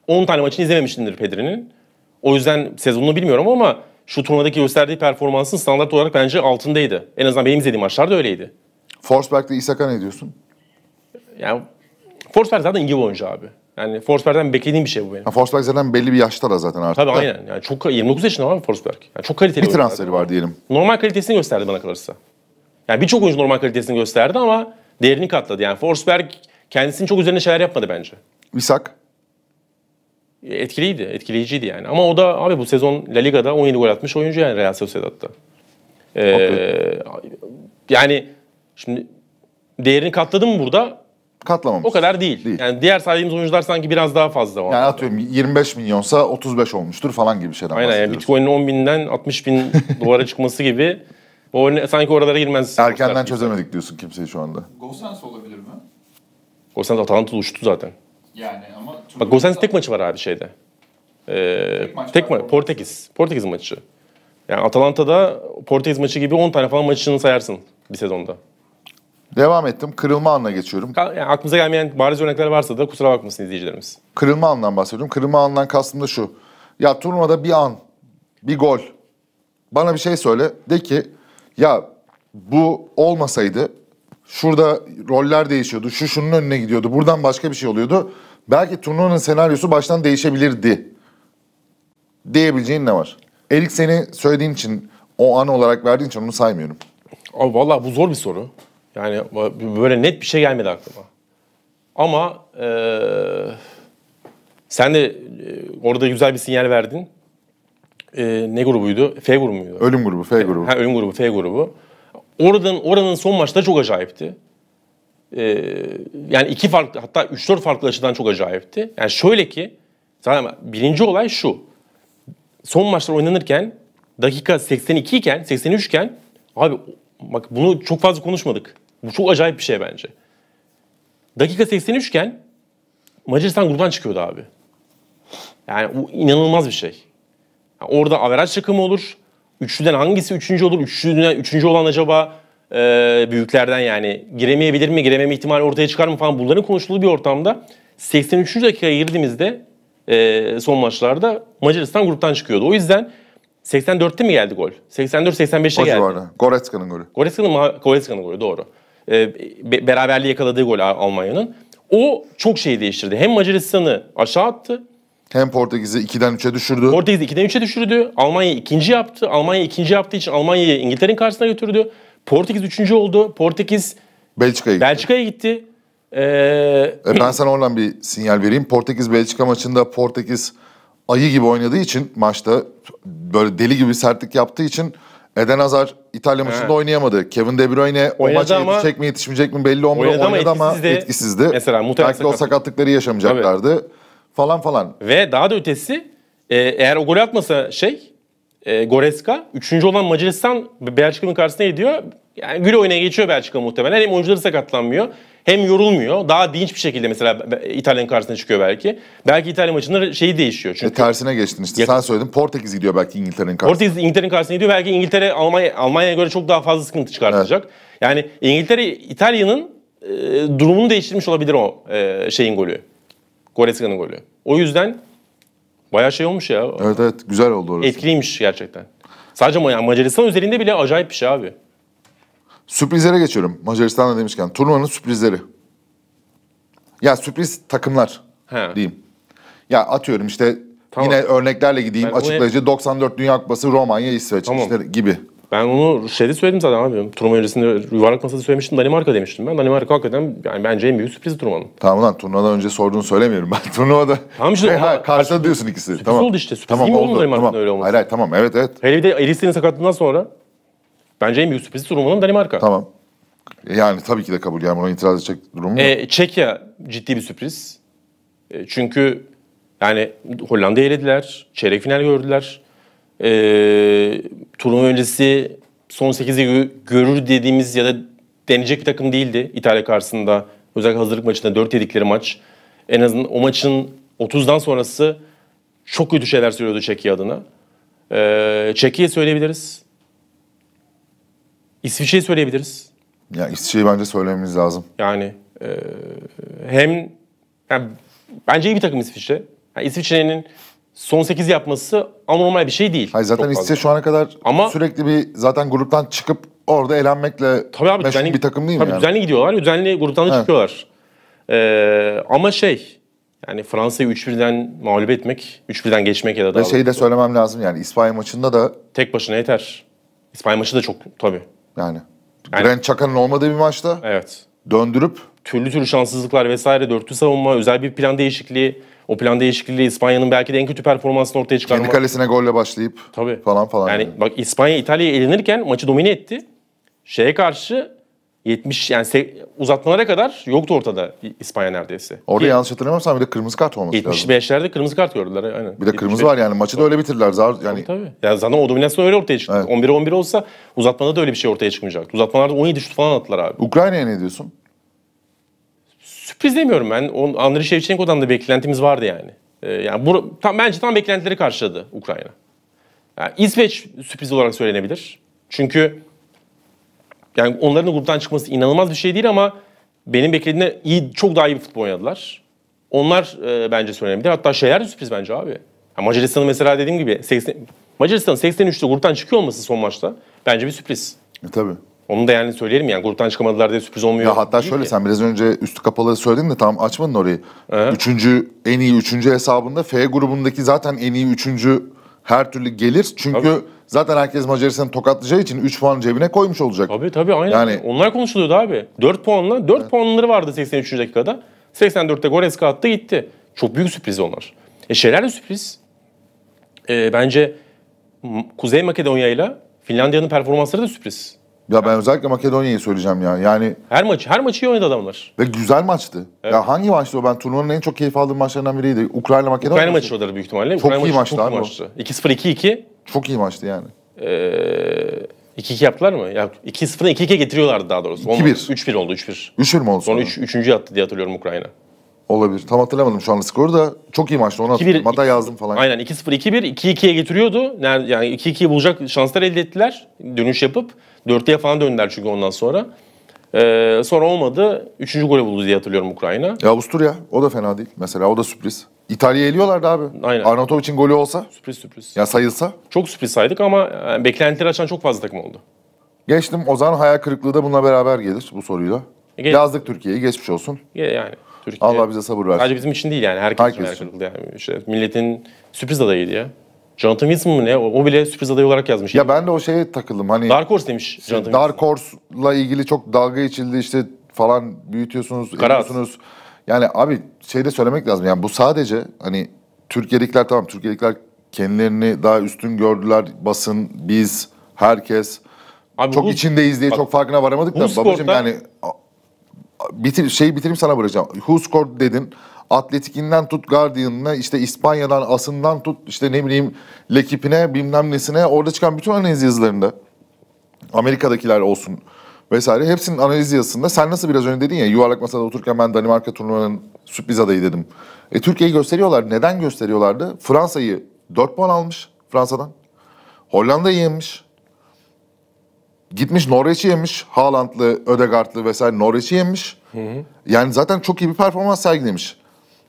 Speaker 1: 10 tane maçını izlememiştimdir Pedri'nin. O yüzden sezonunu bilmiyorum ama şu turnuvadaki gösterdiği performansın standart olarak bence altındaydı. En azından benim izlediğim maçlarda öyleydi. Forsberg'le İshak'a ne diyorsun? Yani Forsberg zaten iyi bir oyuncu abi. Yani Forsberg'den beklediğim bir şey bu benim. Ha, Forsberg zaten belli bir yaşta da zaten artık. Tabii da. aynen. Yani çok 29 yaşında var Forsberg? Yani çok kaliteli. Bir transferi zaten. var diyelim. Normal kalitesini gösterdi bana kalırsa. Yani birçok oyuncu normal kalitesini gösterdi ama değerini katladı. Yani Forsberg kendisini çok üzerine şeyler yapmadı bence. İshak? E, etkiliydi, etkileyiciydi yani. Ama o da abi bu sezon La Liga'da 17 gol atmış oyuncu yani Real Sociedad'da. Ee, yani Şimdi değerini katladı mı burada? Katlamamış. O kadar değil. değil. Yani diğer saydığımız oyuncular sanki biraz daha fazla var. Yani
Speaker 2: atıyorum 25 milyonsa 35 olmuştur falan gibi şeyden Aynen
Speaker 1: yani Bitcoin'in 10 binden 60 bin dolara çıkması gibi. O sanki oralara girmez. Erkenden çözemedik diyorsun kimseyi şu anda.
Speaker 2: Gosens olabilir mi?
Speaker 1: Gosens Atalanta uçtu zaten.
Speaker 2: Yani ama... Bak Gosens
Speaker 1: tek maçı var abi şeyde. Ee, tek maç tek ma- Portekiz. Portekiz. Portekiz maçı. Yani Atalanta'da Portekiz maçı gibi 10 tane falan maçını sayarsın bir sezonda.
Speaker 2: Devam ettim. Kırılma anına geçiyorum.
Speaker 1: Yani aklımıza gelmeyen bariz örnekler varsa da kusura bakmasın izleyicilerimiz.
Speaker 2: Kırılma anından bahsediyorum. Kırılma anından kastım da şu. Ya turnuvada bir an, bir gol. Bana bir şey söyle. De ki ya bu olmasaydı şurada roller değişiyordu. Şu şunun önüne gidiyordu. Buradan başka bir şey oluyordu. Belki turnuvanın senaryosu baştan değişebilirdi. Diyebileceğin ne var? Erik seni söylediğin için
Speaker 1: o an olarak verdiğin için onu saymıyorum. Abi vallahi bu zor bir soru. Yani böyle net bir şey gelmedi aklıma. Ama e, sen de e, orada güzel bir sinyal verdin. E, ne grubuydu? F grubu muydu? Ölüm grubu, F grubu. Ha, ölüm grubu, F grubu. Oradan, oranın son maçta çok acayipti. E, yani iki farklı, hatta üç dört farklı açıdan çok acayipti. Yani şöyle ki, zaten birinci olay şu. Son maçlar oynanırken, dakika 82 iken, 83 iken, abi Bak bunu çok fazla konuşmadık. Bu çok acayip bir şey bence. Dakika 83 iken Macaristan gruptan çıkıyordu abi. Yani bu inanılmaz bir şey. Yani orada averaj çıkımı olur. Üçlüden hangisi üçüncü olur? Üçlüden üçüncü olan acaba e, büyüklerden yani giremeyebilir mi? Girememe ihtimali ortaya çıkar mı falan bunların konuşulduğu bir ortamda 83. dakikaya girdiğimizde e, son maçlarda Macaristan gruptan çıkıyordu. O yüzden 84'te mi geldi gol? 84-85'e geldi. O Goretzka'nın golü. Goretzka'nın Goretzka'nın golü doğru. Ee, be, beraberliği yakaladığı gol Almanya'nın. O çok şeyi değiştirdi. Hem Macaristan'ı aşağı attı. Hem Portekiz'i 2'den 3'e düşürdü. Portekiz'i 2'den 3'e düşürdü. Almanya ikinci yaptı. Almanya ikinci yaptığı için Almanya'yı İngiltere'nin karşısına götürdü. Portekiz üçüncü oldu. Portekiz Belçika'ya gitti. Belçika'ya gitti. Ee...
Speaker 2: E, ben sana oradan bir sinyal vereyim. Portekiz-Belçika maçında Portekiz ayı gibi oynadığı için maçta böyle deli gibi sertlik yaptığı için Eden Hazar İtalya maçında evet. oynayamadı. Kevin De Bruyne o maç ama, yetişecek mi yetişmeyecek mi belli olmuyor. Oynadı, oynadı ama etkisizdi. etkisizdi. Mesela muhtemelen Belki sakatlık. o sakatlıkları yaşamayacaklardı. Evet. Falan falan.
Speaker 1: Ve daha da ötesi e, eğer o gol atmasa şey e, Goreska. Üçüncü olan Macaristan Belçika'nın karşısına gidiyor. Yani gül oynaya geçiyor Belçika muhtemelen. Hem oyuncuları sakatlanmıyor hem yorulmuyor. Daha dinç bir şekilde mesela İtalya'nın karşısına çıkıyor belki. Belki İtalya maçında şeyi değişiyor. E, çünkü
Speaker 2: e, tersine geçtin işte. Sen söyledin Portekiz gidiyor belki İngiltere'nin karşısına.
Speaker 1: Portekiz İngiltere'nin karşısına gidiyor. Belki İngiltere Almanya Almanya'ya göre çok daha fazla sıkıntı çıkartacak. Evet. Yani İngiltere İtalya'nın e, durumunu değiştirmiş olabilir o e, şeyin golü. Goretzka'nın golü. O yüzden bayağı şey olmuş ya. Evet evet güzel oldu orası. Etkiliymiş gerçekten. Sadece Macaristan üzerinde bile acayip bir şey abi.
Speaker 2: Sürprizlere geçiyorum. Macaristan'da demişken. Turnuvanın sürprizleri. Ya sürpriz takımlar He. diyeyim. Ya atıyorum işte Tamam. yine örneklerle gideyim Ben açıklayıcı. 94 Dünya Kupası Romanya, İsveç Tamam. işte
Speaker 1: gibi. Ben onu şeyde söyledim zaten abi. Turnuva öncesinde yuvarlak masada söylemiştim. Danimarka demiştim ben. Danimarka hakikaten yani bence en büyük sürprizi turnuvanın.
Speaker 2: Tamam lan turnuvadan önce sorduğunu söylemiyorum ben.
Speaker 1: Turnuvada Tamam işte, ha, karşıda diyorsun ikisi. Tamam. oldu işte, sürpriz değil mi oğlum Danimarka'nın tamam. öyle olması? Hayır hayır tamam evet evet. Hele bir de Elise'nin sakatlığından sonra Bence en büyük sürpriz Rumun'un Danimarka. Tamam. Yani tabii ki de kabul. Yani buna itiraz edecek durum mu? E, Çekya ciddi bir sürpriz. E, çünkü yani Hollanda'yı elediler. Çeyrek final gördüler. E, turnuva öncesi son 8'i görür dediğimiz ya da deneyecek bir takım değildi İtalya karşısında. Özellikle hazırlık maçında 4 yedikleri maç. En azından o maçın 30'dan sonrası çok kötü şeyler söylüyordu Çekya adına. Ee, Çekya'yı söyleyebiliriz. İsviçre'yi söyleyebiliriz.
Speaker 2: Ya İsviçre'yi bence söylememiz lazım.
Speaker 1: Yani e, hem yani, bence iyi bir takım İsviçre. Yani İsviçre'nin son 8 yapması anormal bir şey değil. Hayır zaten İsviçre
Speaker 2: şu ana kadar Ama, sürekli bir zaten gruptan çıkıp orada elenmekle.
Speaker 1: tabii abi, düzenli, bir takım değil tabii mi? Tabii yani? düzenli gidiyorlar ve düzenli gruptan da evet. çıkıyorlar. Ee, ama şey yani Fransa'yı 3-1'den mağlup etmek, 3-1'den geçmek ya da... Ve şeyi de söylemem
Speaker 2: lazım yani İspanya maçında da... Tek başına yeter.
Speaker 1: İspanya maçı da çok tabii. Yani, yani Grand Çakan'ın olmadığı bir maçta evet. döndürüp türlü türlü şanssızlıklar vesaire dörtlü savunma özel bir plan değişikliği o plan değişikliği İspanya'nın belki de en kötü performansını ortaya çıkarmak. Kendi kalesine golle başlayıp Tabii. falan falan. Yani, yani. bak İspanya İtalya'ya elenirken maçı domine etti. Şeye karşı 70 yani uzatmalara kadar yoktu ortada İspanya neredeyse. Orada Ki,
Speaker 2: yanlış hatırlamıyorsam bir de kırmızı kart olması 75 lazım.
Speaker 1: 75'lerde kırmızı kart gördüler aynen. Bir de kırmızı var yani maçı da öyle bitirdiler. Zar, yani... Tabii, tabii. Yani zaten o dominasyon öyle ortaya çıktı. Evet. 11'e 11 olsa uzatmada da öyle bir şey ortaya çıkmayacaktı. Uzatmalarda 17 şut falan attılar abi. Ukrayna'ya ne diyorsun? Sürpriz demiyorum ben. Andriy Shevchenko'dan da beklentimiz vardı yani. Ee, yani bu, tam, bence tam beklentileri karşıladı Ukrayna. Yani İsveç sürpriz olarak söylenebilir. Çünkü yani onların da gruptan çıkması inanılmaz bir şey değil ama benim beklediğimde iyi, çok daha iyi bir futbol oynadılar. Onlar e, bence söylenebilir. Hatta şeyler de sürpriz bence abi. Yani Macaristan'ın mesela dediğim gibi 80, Macaristan'ın 83'te gruptan çıkıyor olması son maçta bence bir sürpriz. E, tabii. Onu da yani söyleyelim yani gruptan çıkamadılar diye sürpriz olmuyor. Ya hatta şöyle
Speaker 2: ki. sen biraz önce üstü kapalı söyledin de tam açmadın orayı. Ee? Üçüncü, en iyi üçüncü hesabında F grubundaki zaten en iyi üçüncü her türlü gelir. Çünkü Tabii Zaten herkes Macaristan'ı tokatlayacağı için 3 puan cebine koymuş olacak. Tabii tabii aynen. Yani...
Speaker 1: Onlar konuşuluyordu abi. 4 puanla 4 evet. puanları vardı 83. dakikada. 84'te Goretzka attı gitti. Çok büyük sürpriz onlar. E şeyler de sürpriz. E, bence Kuzey Makedonya ile Finlandiya'nın performansları da sürpriz. Ya ben özellikle Makedonya'yı söyleyeceğim ya. Yani her maçı her maçı iyi
Speaker 2: oynadı adamlar. ve güzel maçtı. Evet. Ya hangi maçtı o? Ben turnuvanın en çok keyif aldığım maçlarından biriydi. Ukrayna Makedonya. Ukrayna maçı odaları
Speaker 1: büyük ihtimalle. Çok Ukrayna iyi maçtı abi o. maçtı.
Speaker 2: 2-0 2-2. Çok iyi maçtı yani.
Speaker 1: Eee 2-2 yaptılar mı? Ya 2-0'dan 2-2'ye getiriyorlardı daha doğrusu. Olmadı. 2-1. 3-1 oldu 3-1.
Speaker 2: 3 mi oldu Sonra sonra? 3. Üç,
Speaker 1: üçüncü attı diye hatırlıyorum Ukrayna.
Speaker 2: Olabilir. Tam hatırlamadım şu an skoru da çok iyi maçtı. Ona hatırlamada yazdım falan. Aynen
Speaker 1: 2-0 2-1 2-2'ye getiriyordu. Yani 2-2'yi bulacak şanslar elde ettiler. Dönüş yapıp 4'lüye falan döndüler çünkü ondan sonra. Ee, sonra olmadı. Üçüncü golü buldu diye hatırlıyorum Ukrayna. Ya Avusturya o da fena değil. Mesela o da sürpriz. İtalya'yı eliyorlardı abi. Aynen. Arnavutovic'in golü olsa. Sürpriz sürpriz. Ya sayılsa. Çok sürpriz saydık ama yani e, beklentileri açan çok fazla takım oldu.
Speaker 2: Geçtim. Ozan hayal kırıklığı da bununla beraber gelir bu soruyla.
Speaker 1: E, Yazdık Türkiye'yi geçmiş olsun. Yani. Türkiye. Allah bize sabır versin. Sadece bizim için değil yani herkes, herkes için. için. Yani işte milletin sürpriz adayıydı ya. Jonathan Wilson mı ne? O, bile sürpriz aday olarak yazmış. Ya ben de o şeye takıldım. Hani Dark Horse demiş işte Jonathan Dark
Speaker 2: Horse'la ilgili çok dalga içildi işte falan büyütüyorsunuz, ediyorsunuz. Yani abi şey de söylemek lazım. Yani bu sadece hani Türkiye'dekiler tamam Türkiye'dekiler kendilerini daha üstün gördüler. Basın, biz, herkes. Abi çok bu, içindeyiz diye bak, çok farkına varamadık da babacığım yani bitir, şeyi bitireyim sana bırakacağım. Who scored dedin. Atletik'inden tut Guardian'ına işte İspanya'dan As'ından tut işte ne bileyim Lekip'ine bilmem nesine orada çıkan bütün analiz yazılarında Amerika'dakiler olsun vesaire hepsinin analiz yazısında sen nasıl biraz önce dedin ya yuvarlak masada otururken ben Danimarka turnuvanın sürpriz adayı dedim. E, Türkiye'yi gösteriyorlar. Neden gösteriyorlardı? Fransa'yı 4 puan almış Fransa'dan. Hollanda'yı yenmiş. Gitmiş Norveç'i yemiş. Haaland'lı, Ödegaard'lı vesaire Norveç'i yemiş. Hı hı. Yani zaten çok iyi bir performans sergilemiş.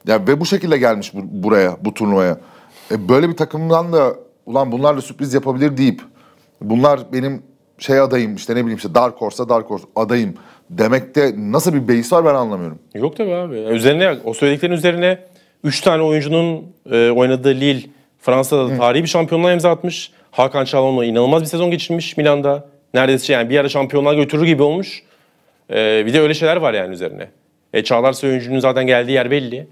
Speaker 2: Yani ve bu şekilde gelmiş bu, buraya, bu turnuvaya. E böyle bir takımdan da ulan bunlarla sürpriz yapabilir deyip bunlar benim şey adayım işte ne bileyim işte Dark Horse'a Dark Horse adayım demekte nasıl bir beis var ben anlamıyorum. Yok tabii abi.
Speaker 1: Üzerine o söylediklerin üzerine 3 tane oyuncunun e, oynadığı Lille Fransa'da da tarihi bir şampiyonluğa imza atmış. Hakan Çalhanoğlu inanılmaz bir sezon geçirmiş Milan'da. Neredeyse şey yani bir ara şampiyonlar götürür gibi olmuş. Ee, bir de öyle şeyler var yani üzerine. E, Çağlar Söyüncü'nün zaten geldiği yer belli.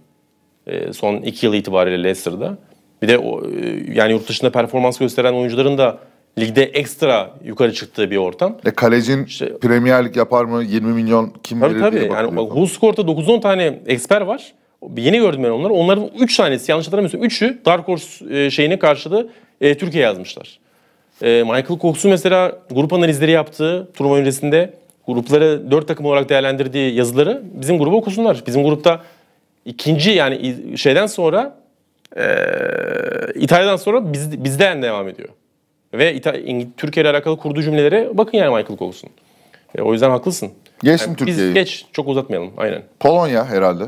Speaker 1: E, son iki yıl itibariyle Leicester'da. Bir de o, e, yani yurt dışında performans gösteren oyuncuların da ligde ekstra yukarı çıktığı bir ortam. E kalecin
Speaker 2: işte, Premier Lig yapar mı? 20 milyon kim tabii, verir tabii. diye bakılıyor. Yani,
Speaker 1: Huskort'ta 9-10 tane eksper var. Yeni gördüm ben onları. Onların 3 tanesi yanlış hatırlamıyorsam 3'ü Dark Horse e, şeyine karşılığı e, Türkiye yazmışlar. E, Michael Cox'u mesela grup analizleri yaptığı turnuva öncesinde grupları dört takım olarak değerlendirdiği yazıları bizim gruba okusunlar. Bizim grupta ikinci yani şeyden sonra e, İtalya'dan sonra biz, bizden devam ediyor. Ve İta- Türkiye ile alakalı kurduğu cümlelere bakın yani Michael Cox'un. E, o yüzden haklısın. Geç yani mi Türkiye'yi? Geç. Çok uzatmayalım. Aynen. Polonya herhalde.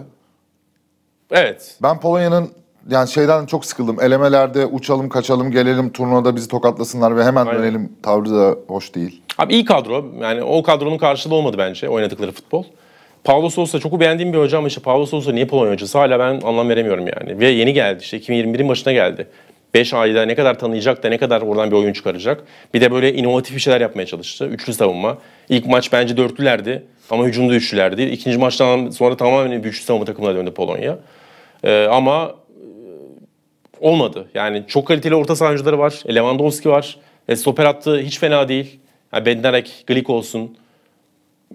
Speaker 1: Evet. Ben Polonya'nın yani
Speaker 2: şeyden çok sıkıldım. Elemelerde uçalım, kaçalım, gelelim turnuvada bizi tokatlasınlar ve hemen Aynen. dönelim tavrı
Speaker 1: da hoş değil. Abi iyi kadro. Yani o kadronun karşılığı olmadı bence oynadıkları futbol. Paulo Sousa çok beğendiğim bir hocam işte Paulo Sousa niye Polonya hocası hala ben anlam veremiyorum yani. Ve yeni geldi işte 2021'in başına geldi. 5 ayda ne kadar tanıyacak da ne kadar oradan bir oyun çıkaracak. Bir de böyle inovatif bir şeyler yapmaya çalıştı. Üçlü savunma. İlk maç bence dörtlülerdi ama hücumda üçlülerdi. İkinci maçtan sonra tamamen bir üçlü savunma takımına döndü Polonya. Ee, ama olmadı. Yani çok kaliteli orta sahancıları var. E, Lewandowski var. E, stoper hattı hiç fena değil. Yani Bednarek, Glik olsun.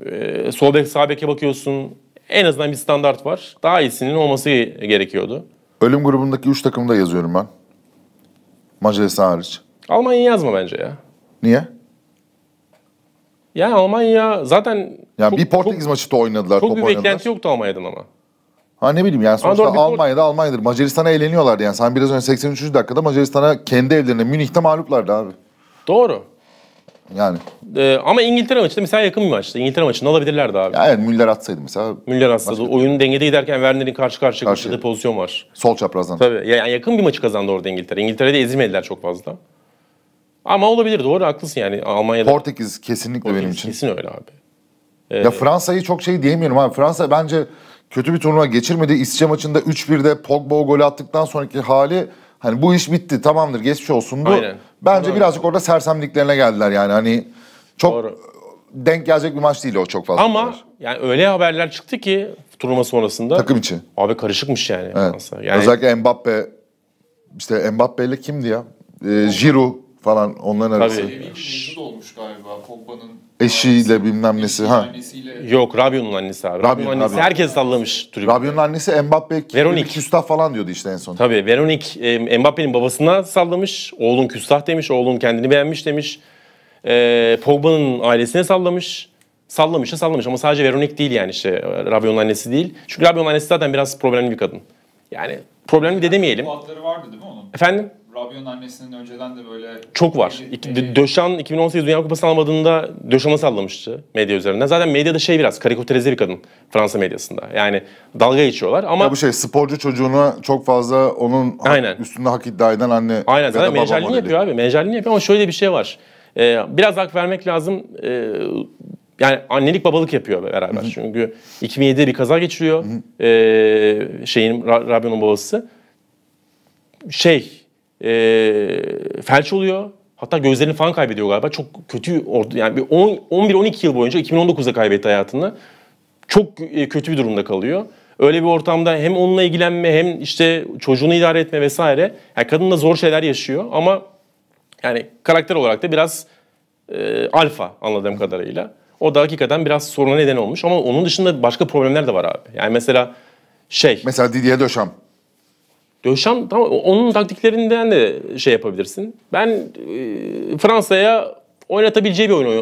Speaker 1: E, sol bek, sağ beke bakıyorsun. En azından bir standart var. Daha iyisinin olması gerekiyordu.
Speaker 2: Ölüm grubundaki 3 takımda yazıyorum ben. Macaristan hariç.
Speaker 1: Almanya yazma bence ya. Niye? Yani Almanya zaten... Yani çok, bir Portekiz çok, maçı da oynadılar. Çok bir beklenti oynadılar. yoktu Almanya'dan ama.
Speaker 2: Ha ne bileyim yani sonuçta Anadolu, Almanya'da Almanya'dır. Macaristan'a eğleniyorlardı yani. Sen biraz önce 83. dakikada Macaristan'a kendi evlerinde Münih'te mağluplardı abi. Doğru. Yani.
Speaker 1: Ee, ama İngiltere maçı da mesela yakın bir maçtı. İngiltere maçını olabilirlerdi abi. Ya evet Müller atsaydı mesela. Müller atsaydı. Oyun şey. dengede giderken Werner'in karşı karşıya karşı. pozisyon var. Sol çaprazdan. Tabii. Yani yakın bir maçı kazandı orada İngiltere. İngiltere'de ezilmediler çok fazla. Ama olabilir doğru haklısın yani Almanya'da. Portekiz kesinlikle Portekiz benim için. Kesin öyle abi. Ee, ya
Speaker 2: Fransa'yı çok şey diyemiyorum abi. Fransa bence kötü bir turnuva geçirmedi. İsviçre maçında 3-1'de Pogba o golü attıktan sonraki hali hani bu iş bitti tamamdır geçmiş olsun bu. Bence Doğru. birazcık orada sersemliklerine geldiler yani hani çok Doğru. denk gelecek bir maç değil o çok fazla. Ama
Speaker 1: kadar. yani öyle haberler çıktı ki turnuva sonrasında. Takım için Abi
Speaker 2: karışıkmış yani. Evet. yani... Özellikle Mbappe işte Mbappe ile kimdi ya? Ee, Giroud falan onların arası. Tabii. Bir
Speaker 1: olmuş galiba Pogba'nın
Speaker 2: Eşiyle bilmem nesi. Ha.
Speaker 1: Yok Rabiot'un annesi abi. Rabiot'un annesi Rabiot. herkes
Speaker 2: sallamış tribünde. annesi Mbappe Veronik. küstah falan diyordu işte en son.
Speaker 1: Tabii Veronik e, Mbappe'nin babasına sallamış. Oğlun küstah demiş. Oğlun kendini beğenmiş demiş. E, Pogba'nın ailesine sallamış. Sallamış da sallamış ama sadece Veronik değil yani işte Rabiot'un annesi değil. Çünkü Rabiot'un annesi zaten biraz problemli bir kadın. Yani problemli de demeyelim. Bu vardı değil mi onun? Efendim? Rabiot'un annesinin önceden de böyle... Çok var. E, Döşan 2018 Dünya Kupası almadığında Döşan'ı sallamıştı medya üzerinden. Zaten medyada şey biraz karikatürize bir kadın Fransa medyasında. Yani dalga geçiyorlar ama... Ya
Speaker 2: bu şey sporcu çocuğuna çok fazla onun Aynen. Hak, üstünde hak iddia eden anne Aynen zaten menajerliğini yapıyor
Speaker 1: abi. Menajerliğini yapıyor ama şöyle bir şey var. Ee, biraz hak vermek lazım. Ee, yani annelik babalık yapıyor beraber. Hı-hı. Çünkü 2007'de bir kaza geçiriyor. Ee, şeyin Rabiot'un babası. Şey e, felç oluyor. Hatta gözlerini falan kaybediyor galiba. Çok kötü yani 11-12 yıl boyunca 2019'da kaybetti hayatını. Çok e, kötü bir durumda kalıyor. Öyle bir ortamda hem onunla ilgilenme hem işte çocuğunu idare etme vesaire. Yani kadın da zor şeyler yaşıyor ama yani karakter olarak da biraz e, alfa anladığım kadarıyla. O da hakikaten biraz soruna neden olmuş ama onun dışında başka problemler de var abi. Yani mesela şey. Mesela Didier Döşam. Döşan, tam onun taktiklerinden de şey yapabilirsin. Ben e, Fransa'ya oynatabileceği bir oyun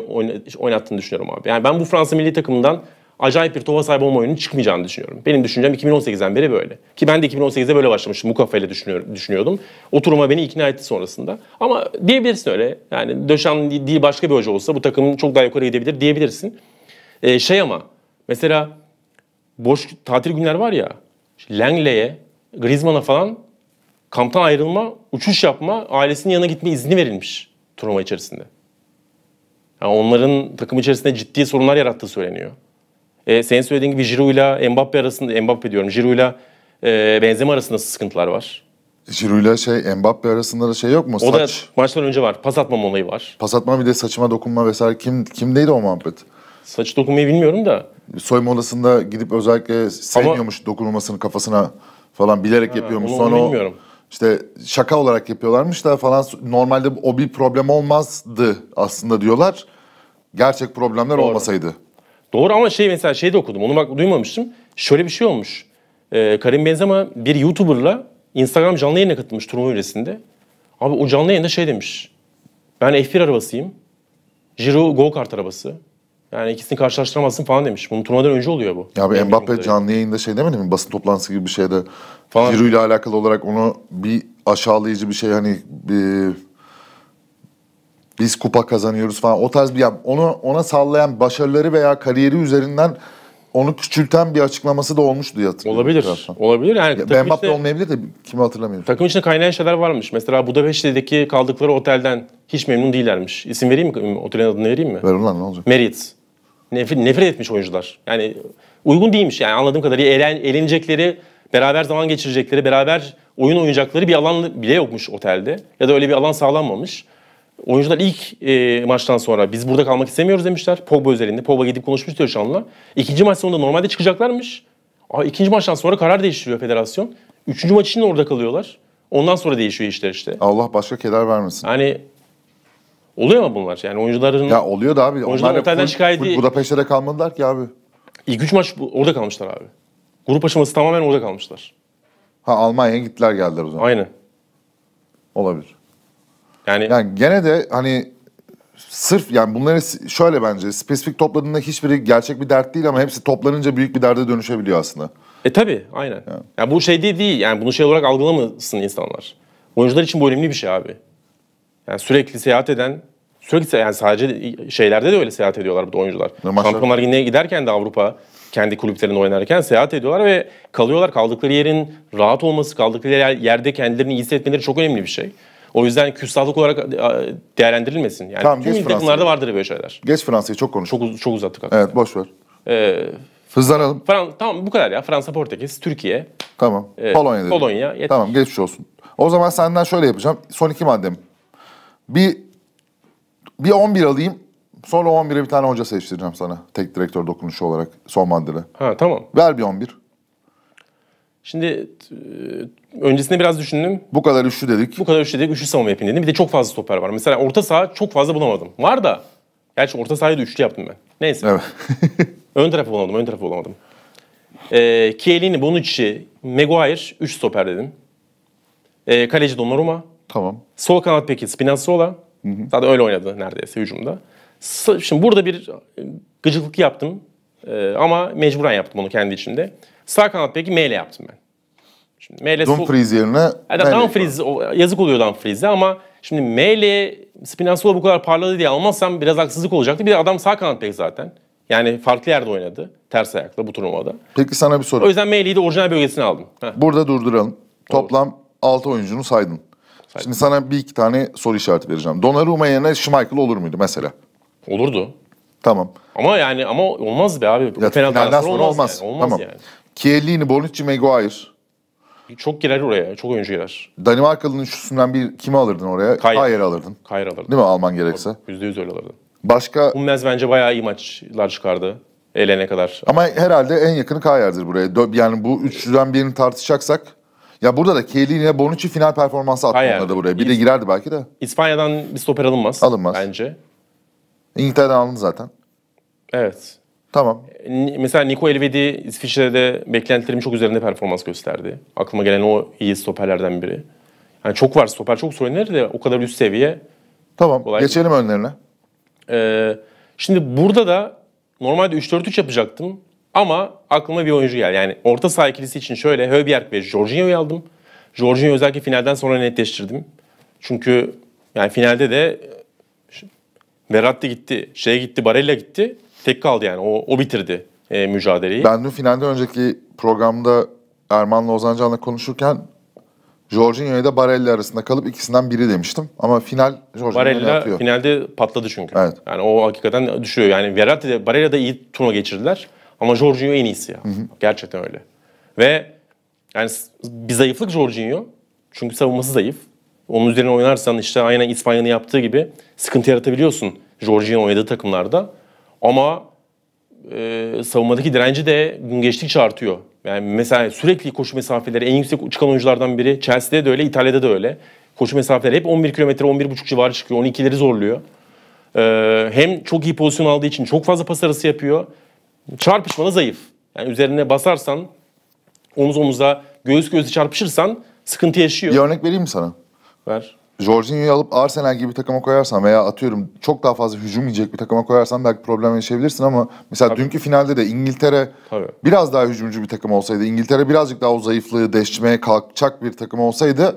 Speaker 1: oynattığını düşünüyorum abi. Yani ben bu Fransa milli takımından acayip bir tova sahibi olma oyunun çıkmayacağını düşünüyorum. Benim düşüncem 2018'den beri böyle. Ki ben de 2018'de böyle başlamıştım. Bu kafayla düşünüyordum. Oturuma beni ikna etti sonrasında. Ama diyebilirsin öyle. Yani Döşan değil başka bir hoca olsa bu takım çok daha yukarı gidebilir diyebilirsin. Ee, şey ama mesela boş tatil günler var ya Langley'e Griezmann'a falan kamptan ayrılma, uçuş yapma, ailesinin yanına gitme izni verilmiş turnuva içerisinde. Yani onların takım içerisinde ciddi sorunlar yarattığı söyleniyor. E, senin söylediğin gibi Giroud'la Mbappe arasında, Mbappe diyorum, Giroud'la e, Benzema arasında sıkıntılar var.
Speaker 2: Giroud'la şey Mbappe arasında da şey yok mu? O Saç.
Speaker 1: da maçtan önce var. Pas atmama olayı var. Pas atma bir de
Speaker 2: saçıma dokunma vesaire. Kim kimdeydi o muhabbet? Saç dokunmayı bilmiyorum da. Soyma odasında gidip özellikle sevmiyormuş Ama... dokunulmasını kafasına falan bilerek ha, yapıyormuş. Onu, Sonra onu bilmiyorum. İşte şaka olarak yapıyorlarmış da falan normalde o bir problem olmazdı aslında
Speaker 1: diyorlar. Gerçek problemler Doğru. olmasaydı. Doğru ama şey mesela şey de okudum. Onu bak duymamıştım. Şöyle bir şey olmuş. Ee, Karim Benzema bir YouTuber'la Instagram canlı yayına katılmış turnuva öncesinde. Abi o canlı yayında şey demiş. Ben F1 arabasıyım. Giro go kart arabası. Yani ikisini karşılaştıramazsın falan demiş. Bunun turnuvadan önce oluyor bu. Ya bir Mbappe
Speaker 2: canlı yayında şey demedi mi? Basın toplantısı gibi bir şeyde falan. Ciro ile alakalı olarak onu bir aşağılayıcı bir şey hani bir biz kupa kazanıyoruz falan o tarz bir ya onu ona sallayan başarıları veya kariyeri üzerinden onu küçülten bir açıklaması da olmuştu diye
Speaker 1: hatırlıyorum. Olabilir. Olabilir. Yani ya, ben Mbappe
Speaker 2: olmayabilir de kimi hatırlamıyorum.
Speaker 1: Takım içinde kaynayan şeyler varmış. Mesela Budapest'teki kaldıkları otelden hiç memnun değillermiş. İsim vereyim mi? Otelin adını vereyim mi? Ver ulan ne olacak? Merit nefret, nefret etmiş oyuncular. Yani uygun değilmiş yani anladığım kadarıyla eğlen, eğlenecekleri, beraber zaman geçirecekleri, beraber oyun oynayacakları bir alan bile yokmuş otelde. Ya da öyle bir alan sağlanmamış. Oyuncular ilk e, maçtan sonra biz burada kalmak istemiyoruz demişler. Pogba üzerinde. Pogba gidip konuşmuş anla İkinci maç sonunda normalde çıkacaklarmış. Aa, ikinci maçtan sonra karar değiştiriyor federasyon. Üçüncü maç için orada kalıyorlar. Ondan sonra değişiyor işler işte. Allah başka keder vermesin. Yani Oluyor mu bunlar? Yani oyuncuların... Ya oluyor da abi. Oyuncuların otelden şikayeti... Budapeşte'de kalmadılar ki abi. İlk üç maç orada kalmışlar abi. Grup aşaması tamamen orada kalmışlar. Ha Almanya'ya gittiler geldiler o zaman. Aynen. Olabilir. Yani, yani gene de hani sırf
Speaker 2: yani bunları şöyle bence spesifik topladığında hiçbiri gerçek bir dert değil ama hepsi toplanınca büyük bir derde
Speaker 1: dönüşebiliyor aslında. E tabi aynen. Yani. yani bu şey değil değil yani bunu şey olarak algılamasın insanlar. Oyuncular için bu önemli bir şey abi. Yani sürekli seyahat eden sürekli yani sadece şeylerde de öyle seyahat ediyorlar burada oyuncular. Maçlar... Şampiyonlar Ligi'ne giderken de Avrupa kendi kulüplerinde oynarken seyahat ediyorlar ve kalıyorlar. Kaldıkları yerin rahat olması, kaldıkları yerde kendilerini iyi hissetmeleri çok önemli bir şey. O yüzden küstahlık olarak e, değerlendirilmesin. Yani tamam, tüm takımlarda vardır böyle şeyler.
Speaker 2: Geç Fransa'yı çok konuş Çok, çok uzattık. Hakikaten. Evet boş ver. Ee, Hızlanalım.
Speaker 1: Fran tamam bu kadar ya. Fransa, Portekiz, Türkiye.
Speaker 2: Tamam. Ee, Polonya dedim. Polonya. Yeter. Tamam geçmiş olsun. O zaman senden şöyle yapacağım. Son iki maddem bir bir 11 alayım. Sonra 11'e bir tane hoca seçtireceğim sana. Tek direktör dokunuşu olarak son maddede. Ha tamam.
Speaker 1: Ver bir 11. Şimdi e, öncesinde biraz düşündüm. Bu kadar üçlü dedik. Bu kadar üçlü dedik. Üçlü savunma yapayım dedim. Bir de çok fazla stoper var. Mesela orta saha çok fazla bulamadım. Var da. Gerçi orta sahayı da üçlü yaptım ben. Neyse. Evet. ön tarafı bulamadım. Ön tarafı bulamadım. E, Kielini, Bonucci, Maguire, üç stoper dedim. E, kaleci Donnarumma. Tamam. Sol kanat peki Spinazzola. Hı hı. Zaten öyle oynadı neredeyse hücumda. Şimdi burada bir e, gıcıklık yaptım e, ama mecburen yaptım onu kendi içinde. Sağ kanat peki Mele yaptım ben. Şimdi Mele Dumfries sol... yerine
Speaker 2: yani Dumfries
Speaker 1: yazık oluyor Dumfries'e ama şimdi Mele Spinazzola bu kadar parladı diye almazsam biraz haksızlık olacaktı. Bir de adam sağ kanat peki zaten. Yani farklı yerde oynadı ters ayakla bu turnuvada.
Speaker 2: Peki sana bir soru. O
Speaker 1: yüzden Mele'yi de orijinal bölgesine aldım.
Speaker 2: Heh. Burada durduralım. Toplam Olur. 6 oyuncunu saydın. Saydım. Şimdi sana bir iki tane soru işareti vereceğim. Donnarumma yerine Schmeichel olur muydu mesela?
Speaker 1: Olurdu. Tamam. Ama yani ama olmaz be abi. Ya, finalden sonra olmaz. Olmaz, yani. olmaz tamam. yani. Chiellini, Bonucci, Maguire. Çok girer oraya. Çok oyuncu girer. Danimarkalı'nın üçlüsünden bir kimi alırdın oraya? Kayer alırdın. Kayer alırdın. Değil mi Alman gerekse? %100 öyle alırdın. Başka... Hummels bence bayağı iyi maçlar çıkardı. Eğlene kadar.
Speaker 2: Ama herhalde en yakını Kayer'dir buraya. Yani bu üçlüden birini tartışacaksak ya burada da Kelly ile Bonucci final performansı attı Hayır. da buraya. Bir de girerdi
Speaker 1: belki de. İspanya'dan bir stoper alınmaz. Alınmaz. Bence. İngiltere'den alındı zaten. Evet. Tamam. Mesela Nico Elvedi İsviçre'de beklentilerim çok üzerinde performans gösterdi. Aklıma gelen o iyi stoperlerden biri. Yani çok var stoper çok söylenir de o kadar üst seviye
Speaker 2: Tamam. Kolay Geçelim önlerine.
Speaker 1: Ee, şimdi burada da normalde 3-4-3 yapacaktım. Ama aklıma bir oyuncu geldi. Yani orta saha ikilisi için şöyle Höbjerg ve Jorginho'yu aldım. Jorginho'yu özellikle finalden sonra netleştirdim. Çünkü yani finalde de Verratti gitti, şey gitti, Barella gitti. Tek kaldı yani. O, o bitirdi e, mücadeleyi. Ben dün finalden
Speaker 2: önceki programda Erman'la Ozan Can'la konuşurken Jorginho da Barella arasında kalıp ikisinden biri demiştim. Ama final Jorginho'ya atıyor.
Speaker 1: finalde patladı çünkü. Evet. Yani o hakikaten düşüyor. Yani Verratti de Barella da iyi turnuva geçirdiler. Ama Jorginho en iyisi ya. Hı hı. Gerçekten öyle. Ve yani bir zayıflık Jorginho. Çünkü savunması zayıf. Onun üzerine oynarsan işte aynen İspanya'nın yaptığı gibi sıkıntı yaratabiliyorsun Jorginho oynadığı takımlarda. Ama e, savunmadaki direnci de gün geçtikçe artıyor. Yani mesela sürekli koşu mesafeleri en yüksek çıkan oyunculardan biri. Chelsea'de de öyle, İtalya'da da öyle. Koşu mesafeleri hep 11 kilometre, 11,5 civarı çıkıyor. 12'leri zorluyor. E, hem çok iyi pozisyon aldığı için çok fazla pas arası yapıyor çarpışmanı zayıf. Yani üzerine basarsan, omuz omuza, göğüs göğüse çarpışırsan sıkıntı yaşıyor. Bir örnek vereyim mi sana? Ver.
Speaker 2: Jorginho'yu alıp Arsenal gibi bir takıma koyarsan veya atıyorum çok daha fazla hücum yiyecek bir takıma koyarsan belki problem yaşayabilirsin ama mesela Tabii. dünkü finalde de İngiltere Tabii. biraz daha hücumcu bir takım olsaydı, İngiltere birazcık daha o zayıflığı deşmeye kalkacak bir takım olsaydı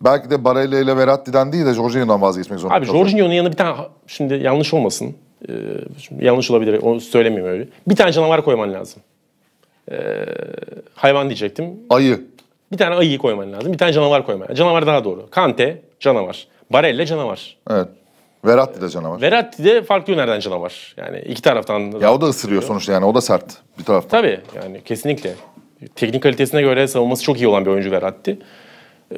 Speaker 2: belki de Barella ile Verratti'den değil de Jorginho'dan vazgeçmek zorunda Abi Jorginho'nun
Speaker 1: yanına bir tane şimdi yanlış olmasın. Ee, yanlış olabilir, onu söylemiyorum öyle. Bir tane canavar koyman lazım. Ee, hayvan diyecektim. Ayı. Bir tane ayıyı koyman lazım. Bir tane canavar koyman lazım. Canavar daha doğru. Kante, canavar. Barella, canavar.
Speaker 2: Evet. Veratti de canavar.
Speaker 1: Veratti de farklı yönlerden canavar. Yani iki taraftan. Ya
Speaker 2: o da ısırıyor sonuçta yani o da sert
Speaker 1: bir taraftan. Tabii yani kesinlikle. Teknik kalitesine göre savunması çok iyi olan bir oyuncu Veratti. Ee,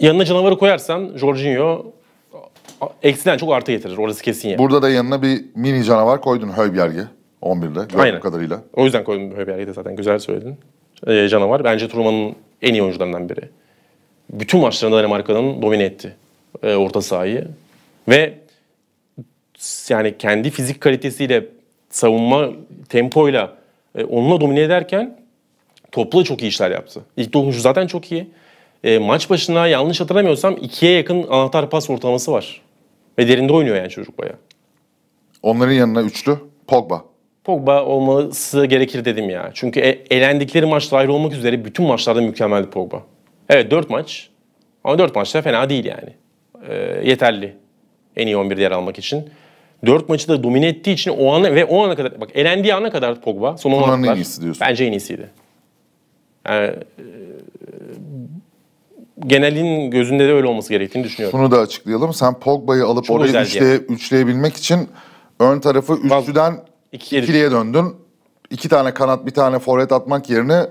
Speaker 1: yanına canavarı koyarsan Jorginho eksiden çok artı getirir. Orası kesin yani. Burada da yanına
Speaker 2: bir mini canavar koydun Höybjerg'i 11'de. Aynen. kadarıyla.
Speaker 1: O yüzden koydum Höybjerg'i de zaten güzel söyledin. Ee, canavar bence turnuvanın en iyi oyuncularından biri. Bütün maçlarında Danimarka'nın domine etti e, orta sahayı. Ve yani kendi fizik kalitesiyle savunma tempoyla e, onunla domine ederken topla çok iyi işler yaptı. İlk dokunuşu zaten çok iyi. E, maç başına yanlış hatırlamıyorsam ikiye yakın anahtar pas ortalaması var. Ve derinde oynuyor yani çocuk baya.
Speaker 2: Onların yanına üçlü Pogba.
Speaker 1: Pogba olması gerekir dedim ya. Çünkü e, elendikleri maçta ayrı olmak üzere bütün maçlarda mükemmeldi Pogba. Evet 4 maç ama 4 maçta fena değil yani. E, yeterli en iyi 11'de yer almak için. 4 maçı da domine ettiği için o ana ve o ana kadar bak elendiği ana kadar Pogba son 10 Bunların en iyisi diyorsun. bence en iyisiydi. Yani, genelin gözünde de öyle olması gerektiğini düşünüyorum. Şunu da açıklayalım.
Speaker 2: Sen Pogba'yı alıp Çok orayı üçleye, üçleyebilmek için ön tarafı üçlüden iki, ikiliye döndün. İki tane kanat, bir tane forvet atmak yerine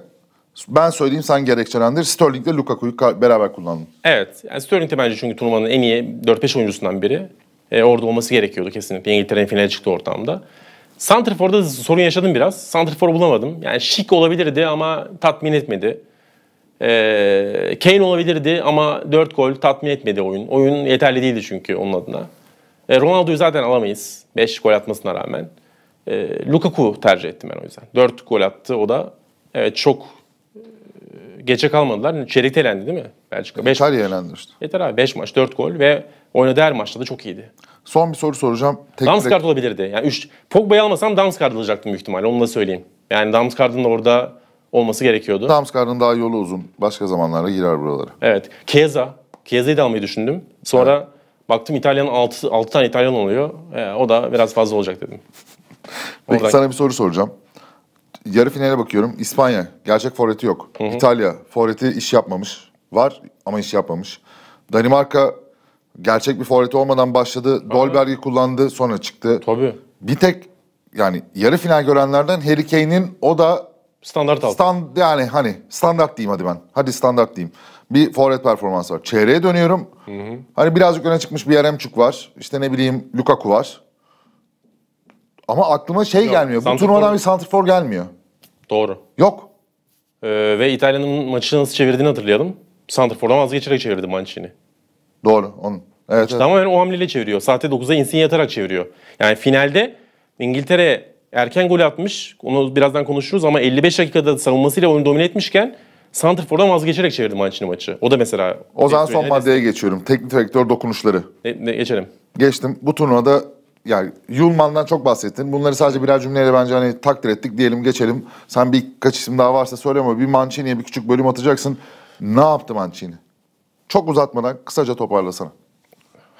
Speaker 2: ben söyleyeyim sen gerekçelendir. Sterling ile Lukaku'yu beraber
Speaker 1: kullandın. Evet. Yani Sterling de bence çünkü turnuvanın en iyi 4-5 oyuncusundan biri. E, orada olması gerekiyordu kesinlikle. İngiltere'nin finale çıktığı ortamda. Santrifor'da sorun yaşadım biraz. Santrifor bulamadım. Yani şık olabilirdi ama tatmin etmedi. E, Kane olabilirdi ama 4 gol tatmin etmedi oyun. Oyun yeterli değildi çünkü onun adına. Ee, Ronaldo'yu zaten alamayız 5 gol atmasına rağmen. E, Lukaku tercih ettim ben o yüzden. 4 gol attı o da. Evet çok e, geçe kalmadılar. Çeyrek elendi değil mi? Belçika. Beş İtalya elendi işte. Yeter abi 5 maç 4 gol ve oynadığı her maçta da çok iyiydi. Son bir soru soracağım. Tek Damsgaard direkt... olabilirdi. Yani üç, Pogba'yı almasam dans Damsgaard alacaktım büyük ihtimalle onu da söyleyeyim. Yani Damsgaard'ın da orada olması gerekiyordu. Damsgaard'ın daha yolu uzun. Başka zamanlara girer buralara. Evet. Chiesa. Chiesa'yı da almayı düşündüm. Sonra evet. baktım İtalyan 6, 6 tane İtalyan oluyor. E, o da biraz fazla olacak dedim.
Speaker 2: Peki Oradan... sana bir soru soracağım. Yarı finale bakıyorum. İspanya gerçek forveti yok. Hı-hı. İtalya forveti iş yapmamış. Var ama iş yapmamış. Danimarka gerçek bir forveti olmadan başladı. Dolberg'i kullandı sonra çıktı. Tabii. Bir tek yani yarı final görenlerden Harry Kane'in o da Standart altı. Stand, yani hani standart diyeyim hadi ben. Hadi standart diyeyim. Bir forvet performansı var. Çeyreğe dönüyorum. Hı hı. Hani birazcık öne çıkmış bir Yaremçuk var. İşte ne bileyim Lukaku
Speaker 1: var. Ama
Speaker 2: aklıma şey Yok, gelmiyor. Bu turnuvadan bir santrfor gelmiyor.
Speaker 1: Doğru. Yok. Ee, ve İtalya'nın maçı nasıl çevirdiğini hatırlayalım. Santrfor'dan vazgeçerek çevirdi Mancini. Doğru. Onun. Evet, işte evet. Tamamen o hamleyle çeviriyor. saatte 9'a insin yatarak çeviriyor. Yani finalde İngiltere erken gol atmış. Onu birazdan konuşuruz ama 55 dakikada savunmasıyla oyunu domine etmişken Santrfor'dan vazgeçerek çevirdi Mancini maçı. O da mesela... O zaman son maddeye
Speaker 2: geçiyorum. Teknik direktör dokunuşları. Ne, geçelim. Geçtim. Bu turnuvada yani Yulman'dan çok bahsettin. Bunları sadece birer cümleyle bence hani takdir ettik diyelim geçelim. Sen birkaç isim daha varsa söyle ama bir Mancini'ye bir küçük bölüm atacaksın. Ne yaptı Mancini? Çok uzatmadan kısaca toparlasana.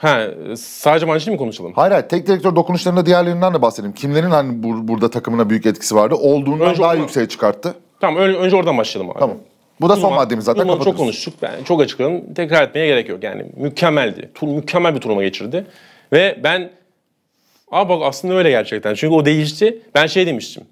Speaker 1: Ha, sadece Mancini mi konuşalım? Hayır hayır.
Speaker 2: Tek direktör dokunuşlarında diğerlerinden de bahsedelim. Kimlerin hani bur- burada takımına büyük etkisi vardı? Olduğundan Önce daha oradan-
Speaker 1: yükseğe çıkarttı. Tamam önce, önce oradan başlayalım abi. Tamam. Bu da son Uzman- maddemiz zaten uzmanı çok kapatırız. konuştuk. Yani çok açıkladım. Tekrar etmeye gerek yok. Yani mükemmeldi. Tur, mükemmel bir turnuva geçirdi. Ve ben Aa bak aslında öyle gerçekten. Çünkü o değişti. Ben şey demiştim.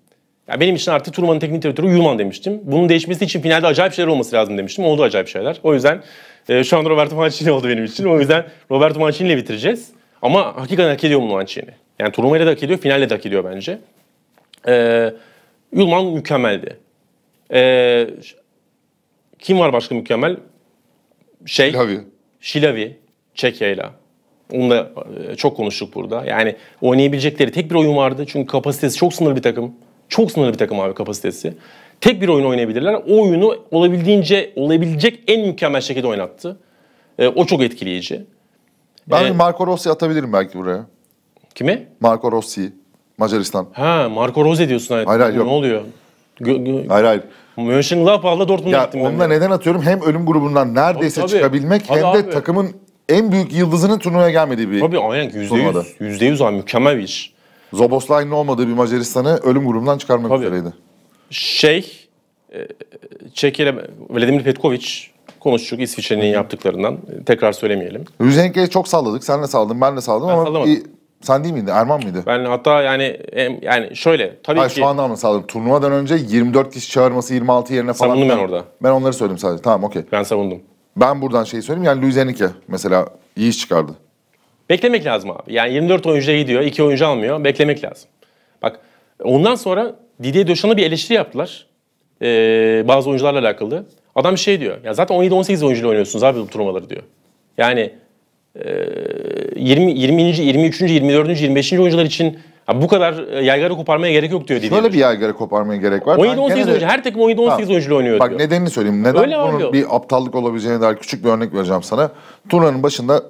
Speaker 1: Ya benim için artık turmanın teknik direktörü Yulman demiştim. Bunun değişmesi için finalde acayip şeyler olması lazım demiştim. Oldu acayip şeyler. O yüzden e, şu anda Roberto Mancini oldu benim için. O yüzden Roberto Mancini ile bitireceğiz. Ama hakikaten hak ediyor bunu Mancini. Yani turnuvayla da hak ediyor, finalle de hak ediyor bence. E, ee, Yulman mükemmeldi. E, kim var başka mükemmel? Şey, Şilavi. Şilavi, Çekya'yla. Onunla e, çok konuştuk burada. Yani oynayabilecekleri tek bir oyun vardı. Çünkü kapasitesi çok sınırlı bir takım. Çok sınırlı bir takım abi kapasitesi. Tek bir oyun oynayabilirler. O oyunu olabildiğince olabilecek en mükemmel şekilde oynattı. E, o çok etkileyici. Ben ee, Marco Rossi atabilirim belki buraya.
Speaker 2: Kimi? Marco Rossi. Macaristan.
Speaker 1: Ha Marco Rose diyorsun. Hayır hayır. Ne oluyor?
Speaker 2: Gö- gö- hayır hayır. Mönchengladbach'la Dortmund'a gittim. Onunla yani. neden atıyorum? Hem ölüm grubundan neredeyse tabii, çıkabilmek tabii, hem abi. de takımın en büyük yıldızının turnuvaya gelmediği bir Tabii aynen %100. %100
Speaker 1: abi mükemmel bir iş. Zoboslai'nin olmadığı bir Macaristan'ı ölüm grubundan çıkarmak Tabii. üzereydi şey e, Çekere Vladimir Petkovic konuştuk İsviçre'nin yaptıklarından. Tekrar söylemeyelim.
Speaker 2: Ruzenk'e çok salladık. Sen de salladın, ben de salladım ben ama sallamadım. sen değil miydin? Erman mıydı?
Speaker 1: Ben hatta yani yani şöyle tabii Hayır, ki şu anda
Speaker 2: mı salladım? Turnuvadan önce 24 kişi çağırması 26 yerine falan. Savundum ben orada. Ben onları söyledim sadece. Tamam okey. ben savundum. Ben buradan
Speaker 1: şeyi söyleyeyim. Yani Luzenike
Speaker 2: mesela iyi iş çıkardı.
Speaker 1: Beklemek lazım abi. Yani 24 oyuncuya gidiyor, 2 oyuncu almıyor. Beklemek lazım. Bak ondan sonra Didier Deschamps bir eleştiri yaptılar. Ee, bazı oyuncularla alakalı. Adam şey diyor. Ya zaten 17-18 oyuncuyla oynuyorsunuz abi bu turnuvaları diyor. Yani e, 20 20. 23. 24. 25. oyuncular için ya bu kadar e, yaygara koparmaya gerek yok diyor Didier. Şöyle bir yaygara koparmaya gerek var. 17-18 oyuncu. Her takım 17-18 oyuncuyla oynuyor Bak diyor.
Speaker 2: nedenini söyleyeyim. Neden Öyle bunun abi. bir
Speaker 1: aptallık olabileceğine dair küçük
Speaker 2: bir örnek vereceğim sana. Turnuvanın başında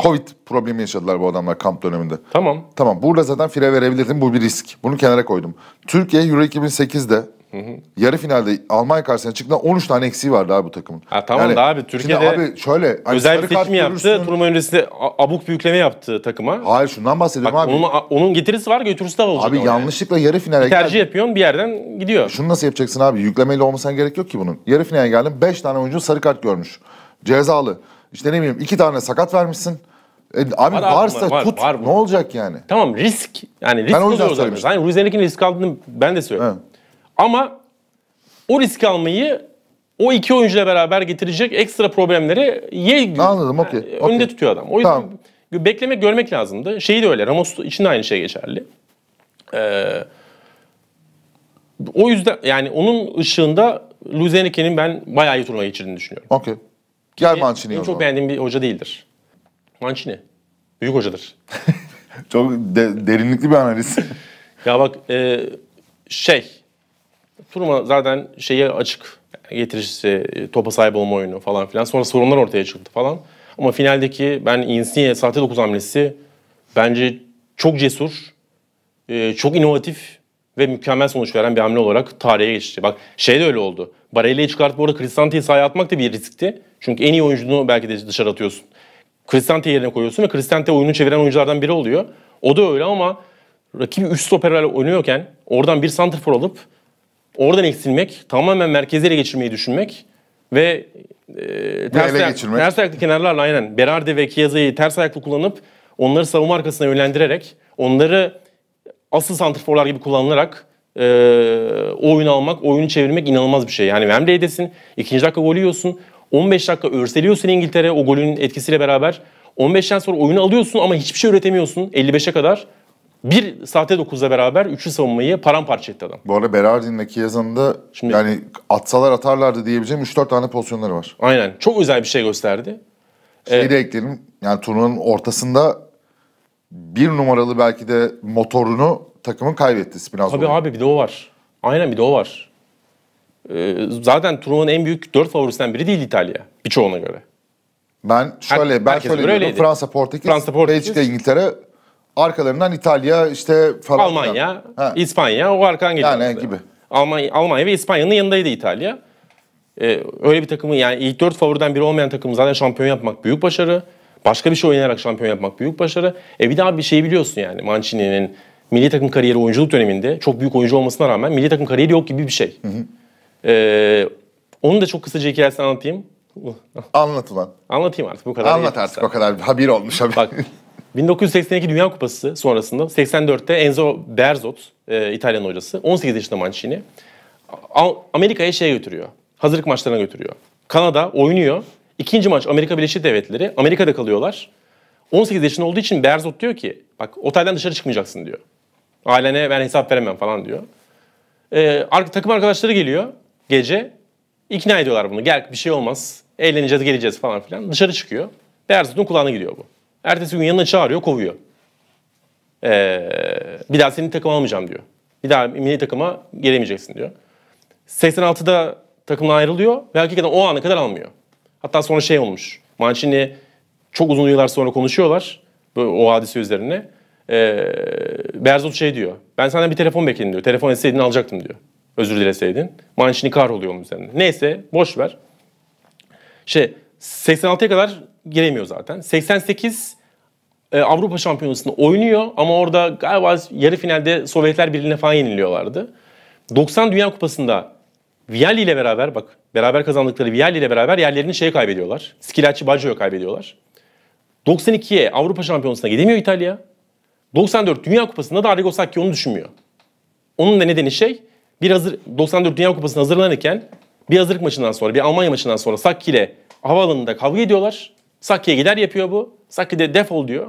Speaker 2: Covid problemi yaşadılar bu adamlar kamp döneminde. Tamam. Tamam burada zaten fire verebilirdim bu bir risk. Bunu kenara koydum. Türkiye Euro 2008'de Hı hı. Yarı finalde Almanya karşısına çıktığında 13 tane eksiği vardı abi bu takımın.
Speaker 1: Ha tamam yani, da abi Türkiye'de abi şöyle hani özel bir fit mi yaptı? Görürsün... Turnuva öncesinde abuk büyükleme yaptı takıma. Hayır şundan bahsediyorum Bak, abi. Onun, onun getirisi var götürüsü de olacak. Abi yanlışlıkla yarı finale geldin. Tercih yapıyorsun bir yerden gidiyor.
Speaker 2: Şunu nasıl yapacaksın abi? Yüklemeyle olmasına gerek yok ki bunun. Yarı finale geldim 5 tane oyuncu sarı kart görmüş. Cezalı. İşte ne bileyim iki tane sakat vermişsin. E, abi var varsa var, tut. Var, var ne olacak
Speaker 1: yani? Tamam risk. Yani risk ben o yüzden söylemiştim. Hani Luis Enrique'nin risk aldığını ben de söylüyorum. Evet. Ama o risk almayı o iki oyuncuyla beraber getirecek ekstra problemleri ye, Anladım, okay, yani, e, okay. önde tutuyor adam. O yüzden tamam. beklemek görmek lazımdı. Şeyi de öyle. Ramos için de aynı şey geçerli. Ee, o yüzden yani onun ışığında Luis Enrique'nin ben bayağı iyi turnuva geçirdiğini düşünüyorum. Okey. Gel Mancini. Benim çok beğendiğim bir hoca değildir. Mancini. Büyük hocadır.
Speaker 2: çok de, derinlikli bir analiz.
Speaker 1: ya bak e, şey Turma zaten şeye açık getirişi, e, topa sahip olma oyunu falan filan. Sonra sorunlar ortaya çıktı falan. Ama finaldeki ben Insigne sahte 9 hamlesi bence çok cesur, e, çok inovatif ve mükemmel sonuç veren bir hamle olarak tarihe geçti. Bak şey de öyle oldu. Barella'yı çıkartıp orada Kristante'yi sahaya atmak da bir riskti. Çünkü en iyi oyuncunu belki de dışarı atıyorsun. Kristante yerine koyuyorsun ve Kristante oyunu çeviren oyunculardan biri oluyor. O da öyle ama rakibi 3 stoperlerle oynuyorken oradan bir santrfor alıp oradan eksilmek, tamamen merkeze ele geçirmeyi düşünmek ve e, ters, ayak, ters ayaklı kenarlarla aynen Berardi ve Kiyaza'yı ters ayaklı kullanıp onları savunma arkasına yönlendirerek onları asıl santrforlar gibi kullanılarak e, oyun almak, oyunu çevirmek inanılmaz bir şey. Yani Wembley'desin, ikinci dakika golü yiyorsun. 15 dakika örseliyorsun İngiltere o golün etkisiyle beraber. 15'ten sonra oyunu alıyorsun ama hiçbir şey üretemiyorsun 55'e kadar. Bir sahte 9'la beraber üçlü savunmayı paramparça etti adam. Bu arada Berardi'ndeki
Speaker 2: yazında Şimdi, yani atsalar atarlardı diyebileceğim 3-4 tane pozisyonları var. Aynen. Çok özel bir şey gösterdi. Şeyi ee, de ekleyelim. Yani turnuvanın ortasında bir
Speaker 1: numaralı belki de motorunu takımı kaybetti biraz. Tabii abi bir de o var. Aynen bir de o var. Ee, zaten turnuvanın en büyük dört favorisinden biri değil İtalya birçoğuna göre. Ben şöyle Her, ben şöyle diyorum Fransa,
Speaker 2: Portekiz, Fransa, Portekiz, Belçika, İngiltere arkalarından İtalya işte falan. Almanya,
Speaker 1: ha. İspanya o arkadan geliyor. Yani gibi. Almanya, Almanya ve İspanya'nın yanındaydı İtalya. Ee, öyle bir takımı yani ilk dört favoriden biri olmayan takımı zaten şampiyon yapmak büyük başarı. Başka bir şey oynayarak şampiyon yapmak büyük başarı. E bir daha bir şey biliyorsun yani Mancini'nin milli takım kariyeri oyunculuk döneminde çok büyük oyuncu olmasına rağmen milli takım kariyeri yok gibi bir şey. Hı hı. Ee, onun da çok kısaca hikayesini anlatayım. Uh. Anlat ulan. Anlatayım artık bu kadar. Anlat artık sen. o kadar. Haber olmuş haber. Bak 1982 Dünya Kupası sonrasında 84'te Enzo Berzot, e, İtalyan hocası, 18 yaşında Mancini Amerika'ya şey götürüyor. Hazırlık maçlarına götürüyor. Kanada oynuyor. İkinci maç Amerika Birleşik Devletleri. Amerika'da kalıyorlar. 18 yaşında olduğu için Berzot diyor ki bak otelden dışarı çıkmayacaksın diyor. Ailene ben hesap veremem falan diyor. Ee, takım arkadaşları geliyor gece. İkna ediyorlar bunu. Gel bir şey olmaz. Eğleneceğiz geleceğiz falan filan. Dışarı çıkıyor. Berzut'un kulağına gidiyor bu. Ertesi gün yanına çağırıyor kovuyor. Ee, bir daha seni takım almayacağım diyor. Bir daha milli takıma gelemeyeceksin diyor. 86'da takımdan ayrılıyor ve hakikaten o ana kadar almıyor. Hatta sonra şey olmuş. Mancini çok uzun yıllar sonra konuşuyorlar o hadise üzerine e, ee, Berzot şey diyor. Ben senden bir telefon bekledim diyor. Telefon etseydin alacaktım diyor. Özür dileseydin. Mancini kar oluyor onun üzerinde. Neyse boş ver. Şey 86'ya kadar gelemiyor zaten. 88 e, Avrupa Şampiyonası'nda oynuyor ama orada galiba yarı finalde Sovyetler Birliği'ne falan yeniliyorlardı. 90 Dünya Kupası'nda Vialli ile beraber bak beraber kazandıkları Vialli ile beraber yerlerini şeye kaybediyorlar. Skilacci Baggio'ya kaybediyorlar. 92'ye Avrupa Şampiyonası'na gidemiyor İtalya. 94 Dünya Kupası'nda da Arrigo Sacchi onu düşünmüyor. Onun da nedeni şey bir hazır 94 Dünya Kupası'na hazırlanırken bir hazırlık maçından sonra bir Almanya maçından sonra Sacchi ile havaalanında kavga ediyorlar. Sacchi'ye gider yapıyor bu. Sacchi de defol diyor.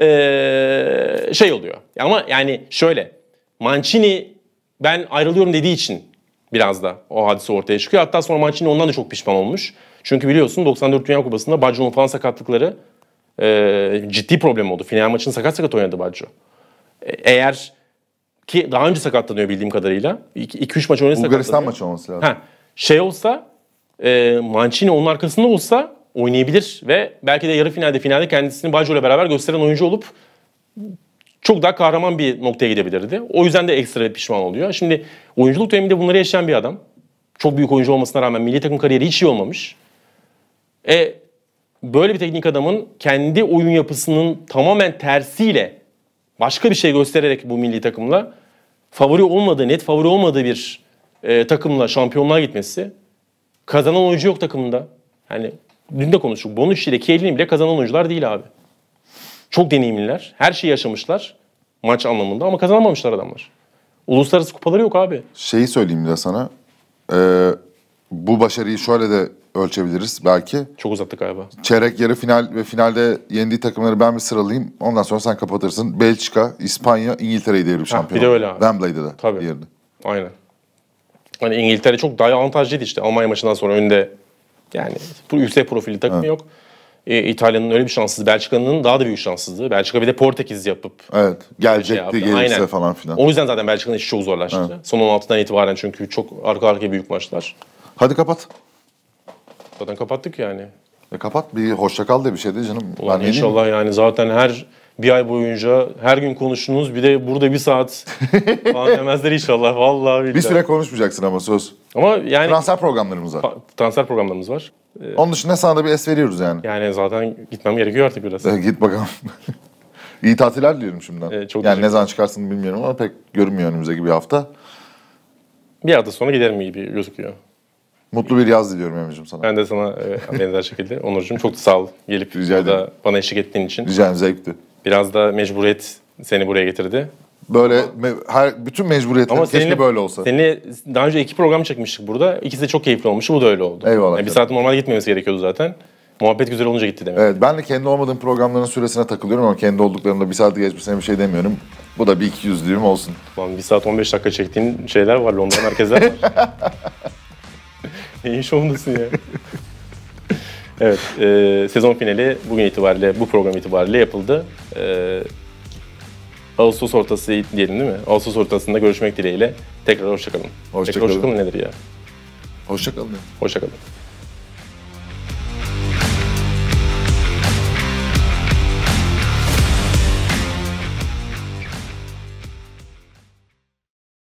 Speaker 1: Ee, şey oluyor. Ama yani şöyle Mancini ben ayrılıyorum dediği için biraz da o hadise ortaya çıkıyor. Hatta sonra Mancini ondan da çok pişman olmuş. Çünkü biliyorsun 94 Dünya Kupası'nda Baggio'nun falan sakatlıkları e, ciddi problem oldu. Final maçını sakat sakat oynadı Baggio. E, eğer ki daha önce sakatlanıyor bildiğim kadarıyla. 2-3 maç önce sakatlanıyor. maçı olması lazım. Ha, şey olsa e, Mancini onun arkasında olsa oynayabilir ve belki de yarı finalde finalde kendisini Baggio ile beraber gösteren oyuncu olup çok daha kahraman bir noktaya gidebilirdi. O yüzden de ekstra pişman oluyor. Şimdi oyunculuk döneminde bunları yaşayan bir adam. Çok büyük oyuncu olmasına rağmen milli takım kariyeri hiç iyi olmamış. E böyle bir teknik adamın kendi oyun yapısının tamamen tersiyle başka bir şey göstererek bu milli takımla favori olmadığı, net favori olmadığı bir e, takımla şampiyonluğa gitmesi. Kazanan oyuncu yok takımında. hani dün de konuştuk. Bonucci ile Kiel'in bile kazanan oyuncular değil abi. Çok deneyimliler. Her şeyi yaşamışlar maç anlamında ama kazanamamışlar adamlar. Uluslararası kupaları yok abi. Şeyi
Speaker 2: söyleyeyim bir de sana. Ee, bu başarıyı şöyle de ölçebiliriz belki. Çok uzattık galiba. Çeyrek yarı final ve finalde yendiği takımları ben bir sıralayayım. Ondan sonra sen kapatırsın. Belçika, İspanya, İngiltere'yi devirip şampiyon. Bir de öyle abi. Wembley'de de.
Speaker 1: Tabii. Yerini. Aynen. Hani İngiltere çok daha avantajlıydı işte Almanya maçından sonra önde. Yani bu yüksek profilli takım evet. yok. E, İtalya'nın öyle bir şanssızlığı, Belçika'nın daha da büyük şanssızlığı. Belçika bir de Portekiz yapıp. Evet, gelecekti şey gelirse falan filan. O yüzden zaten Belçika'nın işi çok zorlaştı. Evet. Son 16'dan itibaren çünkü çok arka arkaya büyük maçlar. Hadi kapat. Zaten kapattık yani. E kapat bir hoşça kal de bir şey de canım. Ulan ben inşallah yani zaten her bir ay boyunca her gün konuştunuz. Bir de burada bir saat falan demezler inşallah. Vallahi billahi. Bir süre konuşmayacaksın ama söz. Ama yani... Transfer programlarımız var. Transfer programlarımız var. Ee,
Speaker 2: Onun dışında sana da bir es veriyoruz yani. Yani zaten gitmem gerekiyor artık biraz. E, git bakalım. İyi tatiller diliyorum şimdiden. Ee, çok yani ne zaman çıkarsın bilmiyorum ama pek görünmüyor önümüzdeki bir hafta. Bir
Speaker 1: hafta sonra giderim gibi gözüküyor. Mutlu bir yaz diliyorum Emre'cim sana. Ben de sana e, benzer şekilde. Onurcuğum çok sağ ol gelip Rica burada bana eşlik ettiğin için. Rica ederim zevkti. Biraz da mecburiyet seni buraya getirdi.
Speaker 2: Böyle me, her bütün mecburiyetler Ama keşke seninle, böyle olsa. Seninle
Speaker 1: daha önce iki program çekmiştik burada. İkisi de çok keyifli olmuştu. Bu da öyle oldu. Eyvallah. Yani bir saat normal gitmemesi gerekiyordu zaten. Muhabbet güzel olunca gitti demek.
Speaker 2: Evet ben de kendi olmadığım programların süresine takılıyorum ama kendi olduklarında bir saat geçmesine
Speaker 1: bir şey demiyorum. Bu da bir iki yüzlüğüm olsun. Lan bir saat 15 dakika çektiğin şeyler var. Londra'nın herkesler var. Neyin şovundasın ya? evet, e, sezon finali bugün itibariyle, bu program itibariyle yapıldı. E, Ağustos ortası diyelim değil mi? Ağustos ortasında görüşmek dileğiyle. Tekrar hoşçakalın. Hoşçakalın. Tekrar hoşçakalın nedir ya? Hoşçakalın. Hoşçakalın.